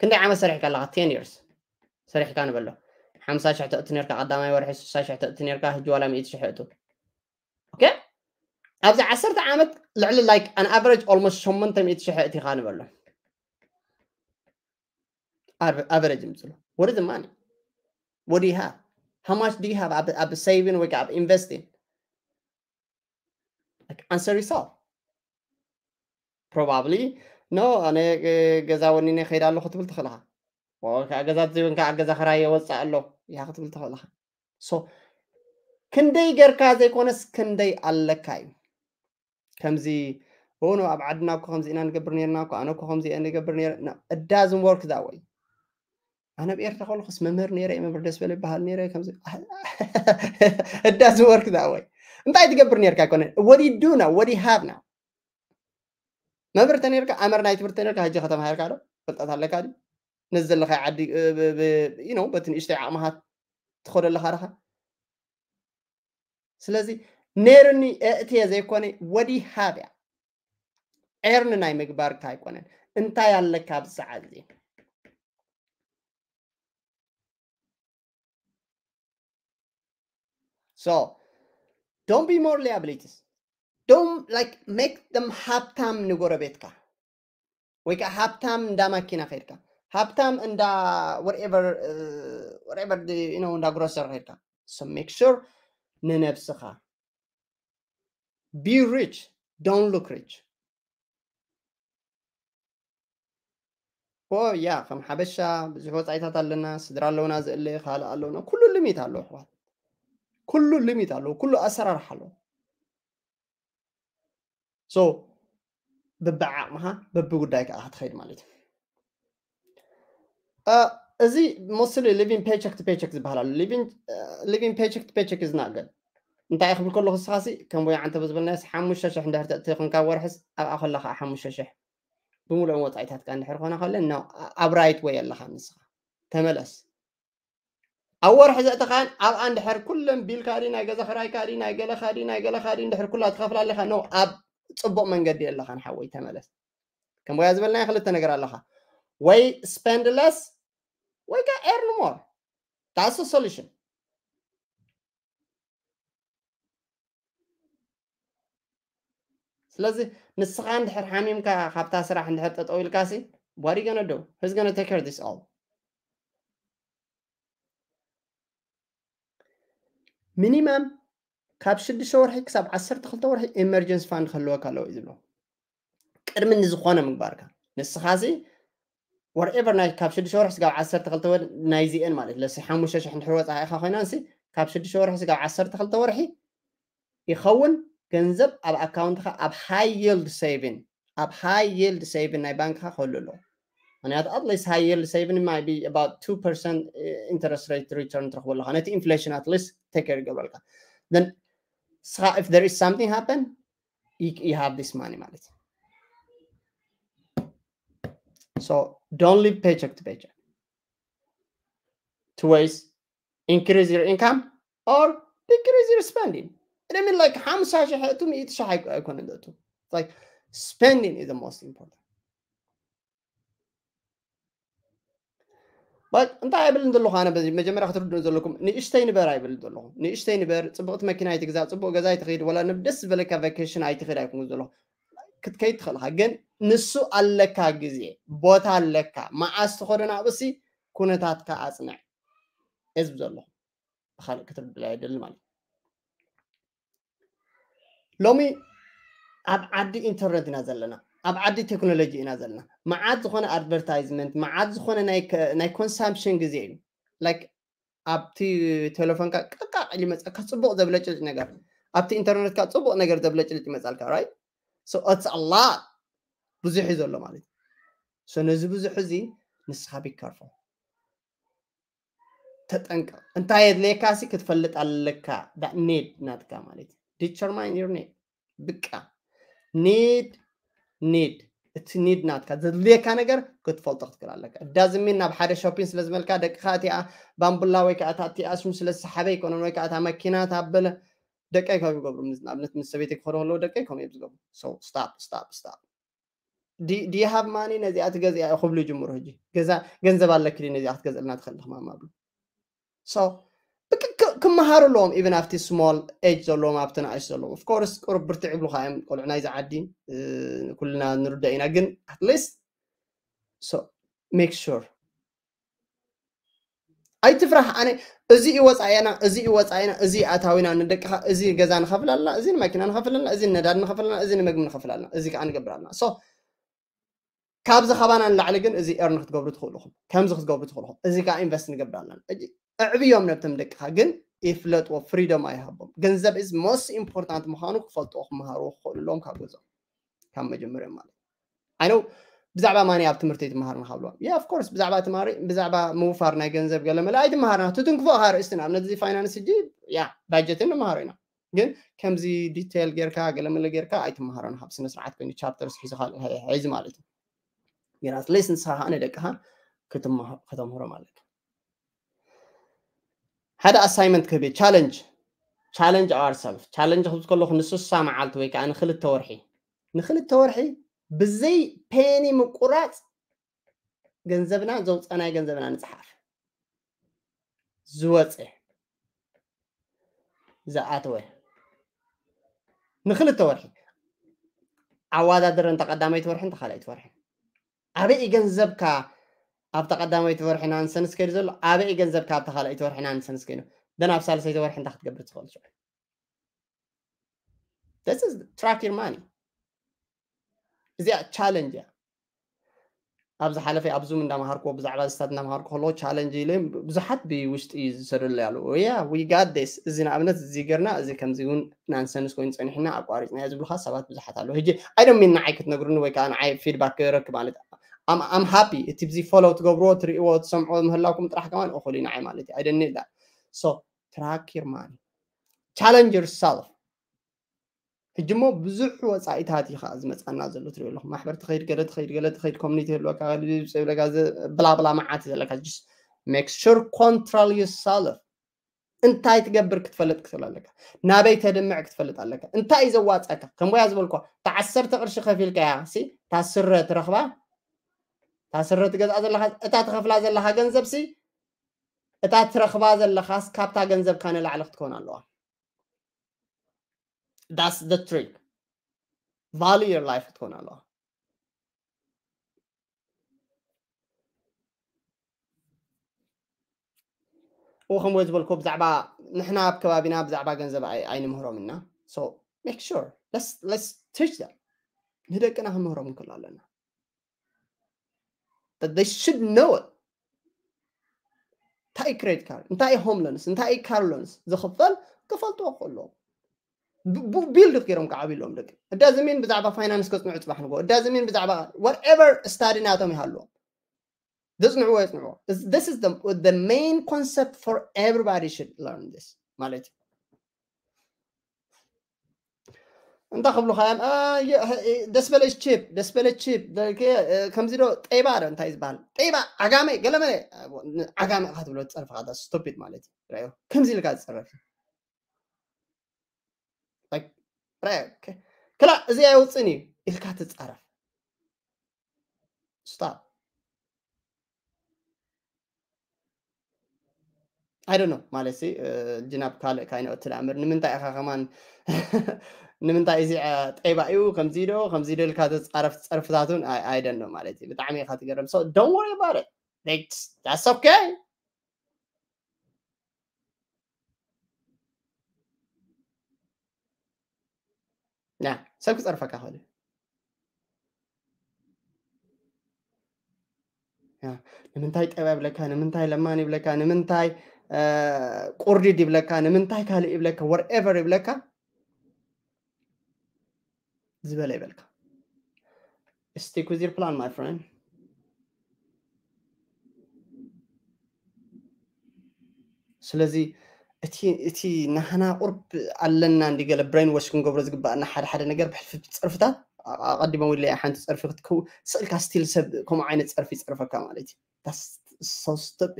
ክንደይ ዓመት ሰሪሕካ ኣለካ ቴን የርስ ሰሪሕካ ንበሎ ሓምሳ ሽሕ ተእቱ ነርካ ቀዳማይ ወርሒ ስሳ ሽሕ ተእቱ ነርካ ህጂ ዋላ ሚእቲ ሽሕ እቱ ኦኬ ኣብዚ ዓሰርተ ዓመት ልዕሊ ላይክ ኣን ኣቨረጅ ኦልሞስት ሸሞንተ ሚእቲ ሽሕ እት ኢኻ ንበሎ average ምንስሎ what is the money what do you have how much do you have ኣብ ኣብ saving ወይ ኣብ investing answer yourself probably ኖ ኣነ ገዛ ወኒነ ከይድ ኣለኹ ትብል ትኽእልኻ ከዓ ገዛ ዘይብን ከዓ ገዛ ክራየ ወፃእ ኣሎ ያ ክትብል ትኽእልኻ ሶ ክንደይ ጌርካ ዘይኮነስ ክንደይ ኣለካ እዩ ከምዚ ሆኖ ኣብ ዓድና እኮ ከምዚ ኢና ንገብር ነርና እኮ ኣነ እኮ ከምዚ እየ ንገብር ነር እዳዝን ወርክ ዛ ወይ انا بير تقول خص ممر نيري ممر دس بلي بحال نيري كم زي it doesn't work that way انت عايز تقبر نيرك اكون what do you do now what do you have now ممر تنيرك امر نايت بر تنيرك هاي جهه تمهر كارو فلتت على كادي نزل لك عدي يو نو بتن اشتي عامها تخول لها رها سلازي نيرني اتي زي كوني what do you have ya ارن ناي مقبار كاي كونن انت يا لك ابزعلي So don't be more liabilities. Don't like make them ሀብታም ንጎረቤትካ ወይ ከዓ ሀብታም እንዳ ማኪና ከይድካ ሀብታም እንዳ ወርኤቨር እንዳ ግሮሰር ከይድካ ሶ ሜክ ሹር ንነብስኻ ቢ ሪች ዶንት ሉክ ሪች ያ ከም ሓበሻ ብዙሕ ወፃኢታት ኣለና ስድራ ኣለውና ዝእሊ ካልእ ኣለውና ኩሉ ልሚት ኣለዎ ኣሕዋት كله ليميت አለው كله አሰራር አለው ሶ በበዓቅምኻ በቢጉዳይ ከዓ ክትኸይድ ማለት እዩ እዚ ሞስሊ ሊቪንግ ፔቸክ ቱ ፔቸክ ዝበሃል ኣሎ ሊቪንግ ፔቸክ ቱ ፔቸክ እዩ ዝናገል እንታይ ክብል ከለኹ ስኻሲ ከም ወይ ዓንተ ብዝበልናስ ሓሙሽተ ሽሕ እንድሕር ተእቲ ኮንካ ወርሕስ ኣብኣ ከላ ከዓ ሓሙሽተ ሽሕ ብሙሉኦም ወፃኢታትካ እንድሕር ኮና ከለ ኣብ ራይት ወይ ኣለካ ንስኻ ተመለስ ኣብ ወርሒ ዘእተኻን ኣብኣ እንድሕር ኩለን ቢልካሪ ናይ ገዛ ክራይካሪ ናይ ገለ ካሪ ናይ ገለ ካሪ እንድሕር ኩላ ትኸፍላ ኣለካ ኖ ኣብ ፅቡቅ መንገዲ ኣለኻ ንሓወይ ተመለስ ከም ወያ ዝበልና ክልተ ነገር ኣለካ ወይ ስፔንድ ለስ ወይ ከዓ ኤርን ሞር ዳስ ሶሉሽን ስለዚ ንስኻ እንድሕር ሓሚምካ ካብታ ስራሕ እንድሕር ጠጠው ኢልካ ሲ ዋሪ ገነ ዶ ህዝ ገነ ቴክ ኬር ዲስ ኦል ሚኒማም ካብ 6 ወርሒ ክሳብ 12 ወርሒ ኤመርጀንሲ ፋንድ ክህልወካ ኣለዎ እዩ ዝብሎ ቅድሚ ንዝኾነ ምግባርካ ንስኻ እዚ ወርኤቨር ናይ ካብ 6 ወርሒ ስጋብ 12 ወር ናይ ዚአን ማለት ለሲ 5,000 ንድሕር ወፃኢ ኢኻ ኮይና ንሲ ካብ 6 ወርሒ ስጋብ 12 ወርሒ ይኸውን ገንዘብ ኣብ ኣካውንትካ ኣብ ሃይ ይልድ ሴቪን ኣብ ሃይ ይልድ ሴቪን ናይ ባንክካ ክህሉ ኣለዎ at هذا اتليست هاي اللي سايبني might be about 2% eh, interest rate return تروح والله inflation at least take care قبلك then if there is something happen you, you have this money ማለት so don't leave paycheck to paycheck two ways increase your income or decrease your spending and I mean like how much I 5 شحيتهم 100 شحيكون too. like spending is the most important እንታይ ኣይብል እንዘሎ ከነ በዚ መጀመርያ ክትርድ ዘለኩም ንእሽተይ ንበር ኣይብል ዘለኹ ንእሽተይ ንበር ፅቡቅቲ መኪና ኣይትግዛእ ፅቡቅ ገዛ ኣይትኽድ ወላ ደስ ዝበለካ ቫኬሽን ኣይትኽድ ኣይኩም ዘለኹ ክትከይድ ትኽእልካ ግን ንሱ ኣለካ ግዜ ቦታ ኣለካ መዓስ ተኸደና ብሲ ኩነታትካ ኣፅንዕ እዝብ ዘሎ ብካልእ ክትርድላ የደሊ ማለት እዩ ሎሚ ኣብ ዓዲ ኢንተርነት ኢና ዘለና ኣብ ዓዲ ቴክኖሎጂ ኢና ዘለና መዓት ዝኾነ ኣድቨርታይዝመንት መዓት ዝኾነ ናይ ኮንሳምፕሽን ግዜ እዩ ላይክ ኣብቲ ቴሌፎንካ ቀቃቅ ሊመፀካ ፅቡቅ ዘብለጭልጭ ነገር ኣብቲ ኢንተርነትካ ፅቡቅ ነገር ዘብለጭልጭ ይመፃልካ ራይ እትስ ኣላ ብዙሕ እዩ ዘሎ ማለት እዩ ነዚ ብዙሕ እዚ ንስኻ ቢካርፎ ተጠንቀቕ እንታይ የድልየካ ሲ ክትፈልጥ ኣለካ ኔድ ናትካ ማለት እዩ ዲተርማይን ዩር ኔድ ብቃ ኔድ ኒድ እቲ ኒድ ናትካ ዘድልየካ ነገር ክትፈልጦ ክትክል ኣለካ ዳዝሚን ናብ ሓደ ሾፒንግ ስለዝመልካ ደቅካ እቲኣ ባምቡላ ወይ ከዓ እቲኣ ሽም ስለዝሰሓበ ይኮነን ወይ ከዓ እታ መኪና ታበለ ደቀይ ካብ ይገብሩ ንኣብነት ምስ ሰበይተይ ክኮኑ ከለዎ ደቀይ ከምኡ እዮም ዝገብሩ ስታፕ ዲሃብ ማኒ ነዚኣ ትገዚኣ ክብሉ ይጅምሩ ሕጂ ገንዘብ ኣለክዲ ነዚኣ ክትገዝአልና ትክእል ዲክማ ማብሉ ክመሃሩ ኣለዎም ኢቨን ኣብቲ ስማል ኤጅ ዘለዎም ኣብቲ ንኣሽ ዘለዎም ኦፍኮርስ ቁርብ ብርትዕ ይብሉካ እዮም ቆልዑና ይዛ ዓዲ ኩልና ንርዳእ ኢና ግን ኣትሊስት ሜክ ሹር ኣይትፍራሕ ኣነ እዚ ወፃኢና እዚ ወፃኢና እዚ ኣታዊና ንደቅኻ እዚ ገዛ ንኸፍል ኣለና እዚ ንማኪና ንኸፍል ኣለና እዚ ንነዳድ ንኸፍል ኣለና እዚ ንምግቢ ንኸፍል ኣለና እዚ ከዓ ንገብር ኣለና ሶ ካብዚ ከባና ንላዕሊ ግን እዚ ኤርን ክትገብሩ ትኽእልኹም ከምዚ ክትገብሩ ትኽእልኹም እዚ ከዓ ኢንቨስት ንገብር ኣለና ዕብዮም ነብቶም ደቅኻ ግን ይፍለጥዎ ፍሪደም ኣይሃቦም ገንዘብ ኢዝ ሞስት ኢምፖርታንት ምዃኑ ክፈልጥዎ ክመሃርዎ ክኽእሉሎም ካብ ገዝኦም ካብ መጀመርያ ማለት ኣይነው ብዛዕባ ማን ኣብ ትምህርቲ ይትመሃርና ካብልዎም ያ ኣፍኮርስ ብዛዕባ ተማሪ ብዛዕባ ምውፋር ናይ ገንዘብ ገለ መላ ኣይትመሃርና ትትንክፎ ካርእስቲ ንኣብነት እዚ ፋይናንስ እጂ ያ ባጀትን ንመሃሮ ኢና ግን ከምዚ ዲቴይል ጌርካ ገለ መለ ጌርካ ኣይትመሃሮን ካብ ስነ ስርዓት ኮይኑ ቻፕተርስ ሒዝካ ሕዚ ማለት እዩ ግን ኣትሌስ ንስኻ ከዓ ንደቅኻ ከተምህሮ ማለት እዩ هذا assignment كبير challenge challenge ourselves challenge خلص كله خنص السامع على توي كأنا خل التورحي نخل التورحي بزي بيني مقرات جنزبنا زوت أنا جنزبنا نتحف زوجة زعاتوه نخل التورحي عواد درن تقدامي تورحن تخلي تورحن أبي جنزبك أبت قدام ويتورح إن سنس كيرز ولا أبي إيجن زب كاب تخلى يتورح إن سنس كينو دنا أفصل سيد ورح إن تخت قبر تقول شو This is track your money. Is it a challenge? أبز حالة في أبزوم إن دم هاركو أبز على استاد دم هاركو هلو challenge يلهم بزحت بي وش تي سر اللي قالوا ويا we got this زين أبنا زيجرنا زي كم زيون نانسنس كوينس إن إحنا أقارب نازل بخاصة بات بزحت قالوا هيجي I don't mean نعيك تنقرن ويك أنا عايب feedback كيرك مالت I'm I'm happy እቲ ብዚ ፎሎ ትገብርዎ ትሪእዎ ትሰምዕዎ ምህላውኩም ጥራሕ ከማን እኹሉ ንዓይ ማለት እዩ ኣይደኒ ዳ ሶ ትራክ ዩር ማኒ ቻለንጅ ዮርሰልፍ ሕጂ እሞ ብዙሕ ወፃኢታት እዩ ከዓ ዝመፃና ዘሎ ትሪኦ ኣለኹም ማሕበር ትኸይድ ገለ ትኸይድ ገለ ትኸይድ ኮሚኒቲ ህልወካ ብለካ ብላብላ መዓት ዘለካ ስ ሜክ ሹር ኮንትሮል ዩርሰልፍ እንታይ ትገብር ክትፈልጥ ክትብል ኣለካ ናበይ ተድምዕ ክትፈልጥ ኣለካ እንታይ እዩ ዘዋፀካ ከም ቦያ ዝበልኳ እታ ዓሰርተ ቅርሺ ከፊልካ ያ እታ ስረ ትረኽባ تاسرت قد أزل لها إتا تخفل أزل لها جنزب سي إتا ترخب أزل لها سكابتا جنزب كان العلق تكون الله That's the trick Value your life تكون الله وخم ويز بالكوب زعبا نحنا بكبابنا بزعبا جنزب أي أي نمهرو So make sure let's let's teach them نهدك هم مهرو من كل الله that they should know it እንታይ ክሬዲት ካርድ እንታይ ሆምላንስ እንታይ ካር ሎንስ ዝኽፈል ክፈልጥዎ ከለዎም ቢልድ ገይሮም ክዓብ ኢሎም ደቂ እዳዝሜን ብዛዕባ ፋይናንስ ከፅንዑ ፅባሕ ንጎ እዳዝሜን ብዛዕባ ወትቨር ስታዲ ናቶም ይሃለዎም ዘፅንዕዎ የፅንዕዎ ስ ስ ሜን ኮንሰፕት ፎር ኤቨሪባዲ ሽድ ለርን ስ ማለት እዩ انتخب له خيان اه دس بلا شيب دس بلا شيب ذلك كم زيرو تيبا رن تايز بال تيبا عجامي قلنا ملي عجامي هذا بلو تصرف هذا ستوبيد مالتي رأيو كم زيرو قاعد تصرف طيب رأيو كلا زي أيوة صيني إيش قاعد تصرف ستوب I don't know مالسي جناب كان كاين أتلامر نمتى أخا كمان ንምንታይ እዚ ጤባ እዩ ከምዚ ዶ ከምዚ ደልካ ተፃረፍ ፀርፍታትን ኣይደኖ ማለት እዩ ብጣዕሚ ኢካ ትገርም ሶ ዶን ወሪ ኣባር ዳስ ኦኬ ሰብ ክፀርፈካ ክእል ንምንታይ ጠባ ይብለካ ንምንታይ ለማን ይብለካ ንምንታይ ቁርዲድ ይብለካ ንምንታይ ካልእ ይብለካ ወርኤቨር ይብለካ زباله يبالك ستيك ويز يور بلان ماي فريند ስለዚ እቲ እቲ ናህና ቁርብ ኣለና እንዲገለ ብሬን ወሽ ክንገብሮ ዝግባአና ሓደ ሓደ ነገር ብሕልፊ ፅርፍታት ኣቀዲሞም ኢለየ ሓንቲ ፀርፊ ክትከው ስእልካ ስቲል ሰብ ከምኡ ዓይነት ፀርፊ ይፀርፈካ ማለት እዩ ሰስተብ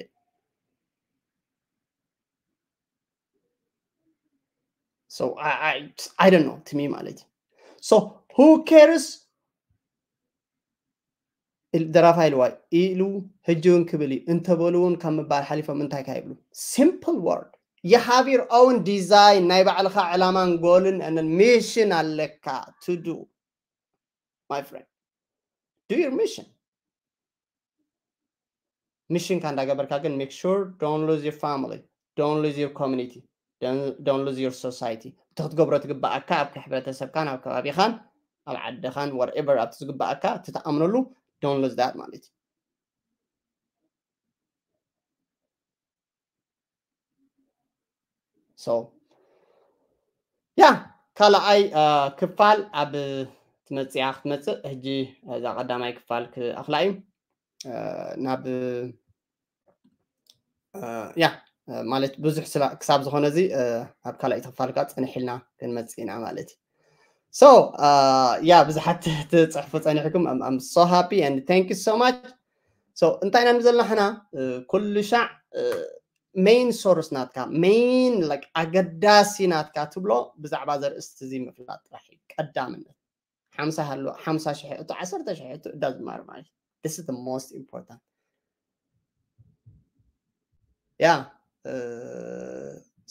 ሶ ኣይ ዶንት ኖ ትሚ ማለት እዩ So who cares الدرافايل واي إلو هجون كبلي انت بلون كم بار حليفة من simple word you have your own design نايب على خا علامة نقولن أن الميشن عليك to do my friend do your mission mission كان داقبر كاكن make sure don't lose your family don't lose your community ዶን ሉዝ ዮር ሶሳይቲ እቲ ክትገብሮ ትግባእካ ኣብካ ሕብረተሰብካን ኣብ ከባቢኻን ኣብ ዓድኻን ወርኤቨር ኣብቲ ዝግባእካ እቲ ተኣምነሉ ዶን ሉዝ ዳት ማለት እዩ ሶ ያ ካልኣይ ክፋል ኣብ ትመፅያ ክትመፅእ ሕጂ እዛ ቀዳማይ ክፋል ክኣኽላ እዩ ናብ ያ ማለት ብዙሕ ክሳብ ዝኾነ እዚ ኣብ ካልኣይ ተፋልካ ፀኒሕልና ክንመፅእ ኢና ማለት እዩ ሶ ያ ብዙሓት ትፅሕፉ ፀኒሕኩም ኣም ሶ ሃፒ ን ታንክ ዩ ሶ ማች ሶ እንታይ ኢና ዘለና ሕና ኩሉ ሻዕ ሜይን ሶርስ ናትካ ሜይን ኣገዳሲ ናትካ ትብሎ ብዛዕባ ዘርእስቲ እዚ ምፍላጥ ጥራሕ እዩ ቀዳምነት ሓምሳ ሃሎ ሓምሳ ሽሕ እቶ ዓሰርተ ሽሕ እቶ እዳ ዝማር ማለት እዩ ስ ሞስት ኢምፖርታንት ያ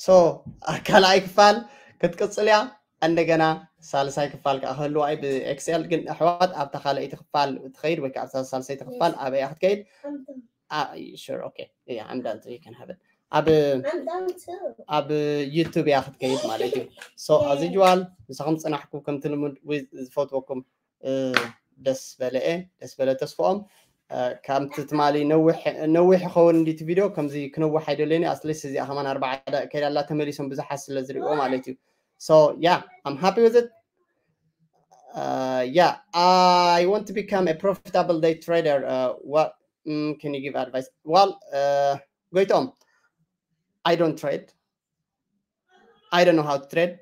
ሶ ካልኣይ ክፋል ክትቅፅል እያ እንደገና ሳልሳይ ክፋል ከዓ ክህልዋይ ብኤክስኤል ግን ኣሕዋት ኣብታ ካልአይቲ ክፋል ትኸይድ ወይ ከዓ ኣብታ ሳልሰይቲ ክፋል ኣበያ ክትከይድ ኣብ ኣብ ዩቱብ እያ ክትከይድ ማለት እዩ ሶ ኣዚ ጅዋል ንስኹም ፅናሕኩም ከምቲ ልሙድ ዝፈትወኩም ደስ በለአ ደስ በለ ተስፍኦም ካብቲ ትማሊ ነዊሕ ይኸውን እንዲቲ ቪድዮ ከምዚ ክነውሕ ኣይደለኒ ኣትሊስት እዚኣ ከማን ኣርባዓ ደቂ ከይዳላ ተመሊሶም ብዙሓት ስለ ዝሪእዎ ማለት እዩ ሶ ያ ኣም ሃፒ ዊዝት ያ ኣይ ወንት ቢካም ኤ ፕሮፊታብል ደይ ትሬደር can you give advice? Well, uh, Goitom, I don't trade. I don't know how to trade,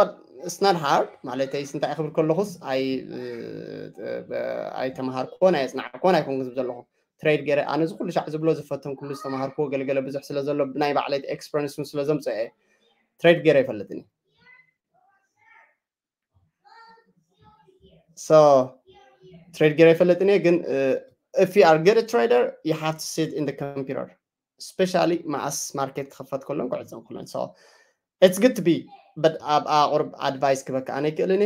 but ስናን ሃርድ ማለተይ ስንታይ ክብል ከለኹስ ኣይተምሃር ኮን ኣየፅናዕ ኮን ኣይኮን ዝብ ዘለኹ ትሬድ ገይረ ኣነ እዚ ኩሉ ሻዕ ዝብሎ ዝፈቶም ኩሉ ዝተምሃርክዎ ገለገለ ብዙሕ ስለ ዘሎ ብናይ ባዕለይቲ ኤክስፐሪንስ ስለ ዘምፀአ ትሬድ ገይረ ይፈለጥን እዩ ሶ ትሬድ ገይረ ይፈለጥን እየ ግን if you are good a trader you have to sit in the computer especially መዓስ ማርኬት ክኽፈት ከሎን ኩዕፀን ኩለን so it's good to be But uh, uh, or advice kibaka uh, because I don't do it. ኣብኣ ቁርብ ኣድቫይስ ክበካ ኣነ ይክእልኒ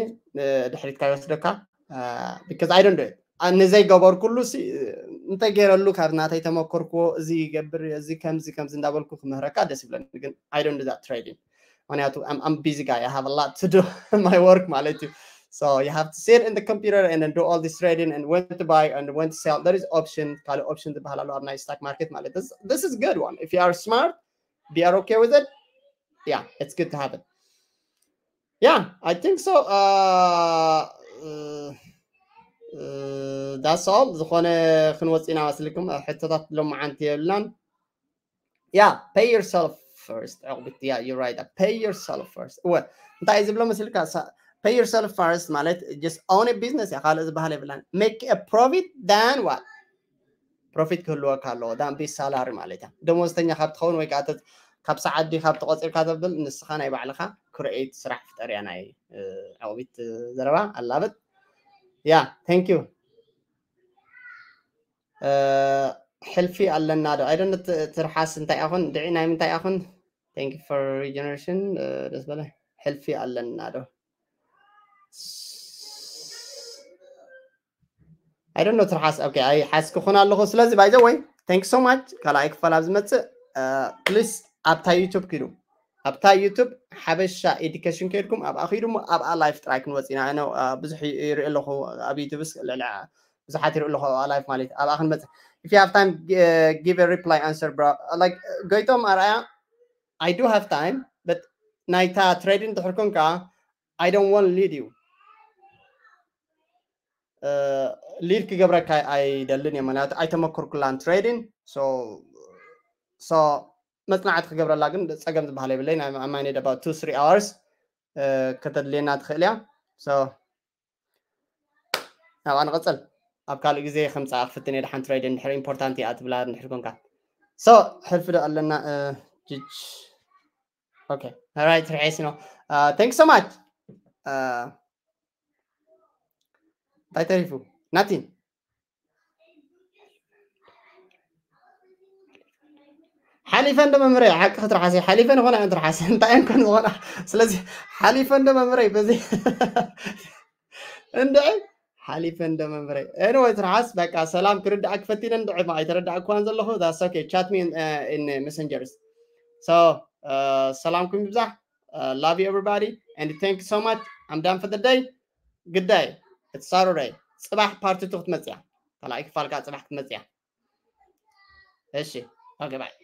ድሕሪትካ ይወስደካ ቢካዝ ኣይ ዶንት ዶ ንዘይገበርኩሉ እንታይ ገይረሉ ካብ ናተይ ተመኮርክዎ እዚ ይገብር እዚ ከምዚ ከምዚ እንዳበልኩ ክምህረካ ደስ ይብለኒ ግን I'm I'm busy guy. I have a lot to do <laughs> my work እዩ So you have to sit in the computer and then do all this trading and when to buy and when to sell. There is option, kalu option to ባህላሉ ኣብ ናይ ስታክ ማርኬት ማለት this this is good one. If you are smart, they are okay with it. Yeah, it's good to have it. Yeah, I think so. ዳስ ኦል ዝኾነ ክንወፂና መስልኩም ሕቶታት ሎመዓንቲ የብልናን ያ ፔይ ዮርሰልፍ ፈርስት ዕቁቢት ያ ዩ ራይት ፔይ ዮርሰልፍ ፈርስት እወ እንታይ እዩ ዝብሎ መስልካ ፔይ ዮርሰልፍ ፈርስት ማለት ጀስ ኦን ቢዝነስ እያ ካልእ ዝበሃል የብላን ሜክ ፕሮፊት ዳን ዋት ፕሮፊት ክህልወካ ኣለዎ ዳን ቢ ሳላሪ ማለት እያ ደሞዝተኛ ካብ ትኸውን ወይ ከዓ ካብ ሰዓት ዲ ካብ ተቆፂርካ ተብል ንስኻ ናይ ባዕልኻ ኩርኤት ስራሕ ፍጠር እያ ናይ ኣቑቢት ዘረባ ኣላበት ያ ታንክ ዩ ሕልፊ ኣለና ዶ ኣይደን ትርሓስ እንታይ ኣኹን ድዒ ናይ ምንታይ ኣኹን ታንክ ፎር ሪጀነሬሽን ደስ በለ ሕልፊ ኣለና ዶ ኣይደኖ ትርሓስ ኦኬ ኣይ ሓስ ክኹን ኣለኹ ስለዚ ባይዘ ወይ ታንክ ሶ ማች ካልኣይ ክፋል ኣብ ዝመፅእ ፕሊስ ኣብታ ዩቱብ ክዱ ኣብታ ዩቱብ ሓበሻ ኤዲኬሽን ከይድኩም ኣብኣ ኺዱ ሞ ኣብኣ ላይፍ ጥራይ ክንበፂና ኣነ ብዙሕ ይርኢ ኣለኹ ኣብ ዩቲብስ ልዕሊ ብዙሓት ይርኢ ኣለኹ ኣብኣ ላይፍ ማለት እዩ ኣብኣ ክንበፅሕ if you have time uh, give a reply answer bro like goitom araya i do have time but naita trading ድሕርኩም ከዓ i don't want lead you ሊድ ክገብረካ ኣይደልን እየ ምክንያቱ ኣይተመክርኩላን ትሬድን ሶ መፅናዕት ክገብረላ ግን ፀገም ዝበሃል የብለይ ማይኔድ ባ ቱ ስሪ ኣወርስ ከተድልየና ትኽእል እያ ናብኣ ንቐፅል ኣብ ካልእ ግዜ ከምፃ ክፍትን እየ ድሓንቲ ራይድ ንድሕሪ ኢምፖርታንት እያ ትብላ ንድሕር ኮንካ ሶ ሕልፊ ዶ ኣለና ጅጅ ኦኬ ራይት ርዕሲኖ ታንክ ሶ ማች እንታይ ተሪፉ ናቲን ሓሊፈ እንደመምረይ ሓቂ ክትረሓሰ ሓሊፈ ንኾነ እየ እንትረሓሰ እንታይ እየ ኮን ዝኾነ ስለዚ ሓሊፈ እንደመምረይ በዚ እንድዒ ሓሊፈ እንደመምረይ ኤኒወይ ትረሓስ በቃ ሰላም ክርዳእ ክፈቲነ እንድዒ ማ ኣይተረዳእ ክኳን ዘለኹ ዛስ ኦኬ ቻት ሚ ኢን መሰንጀርስ ሶ ሰላምኩም ይብዛሕ ላቭ ዩ ኤቨሪባዲ ኤንድ ታንክ ሶ ማች ኣምዳን ፈተደይ ግዳይ እቲ ሳሮረይ ፅባሕ ፓርቲ ቱ ክትመፅያ ካልኣይ ክፋልካ ፅባሕ ክትመፅያ እሺ ኦኬ ባይ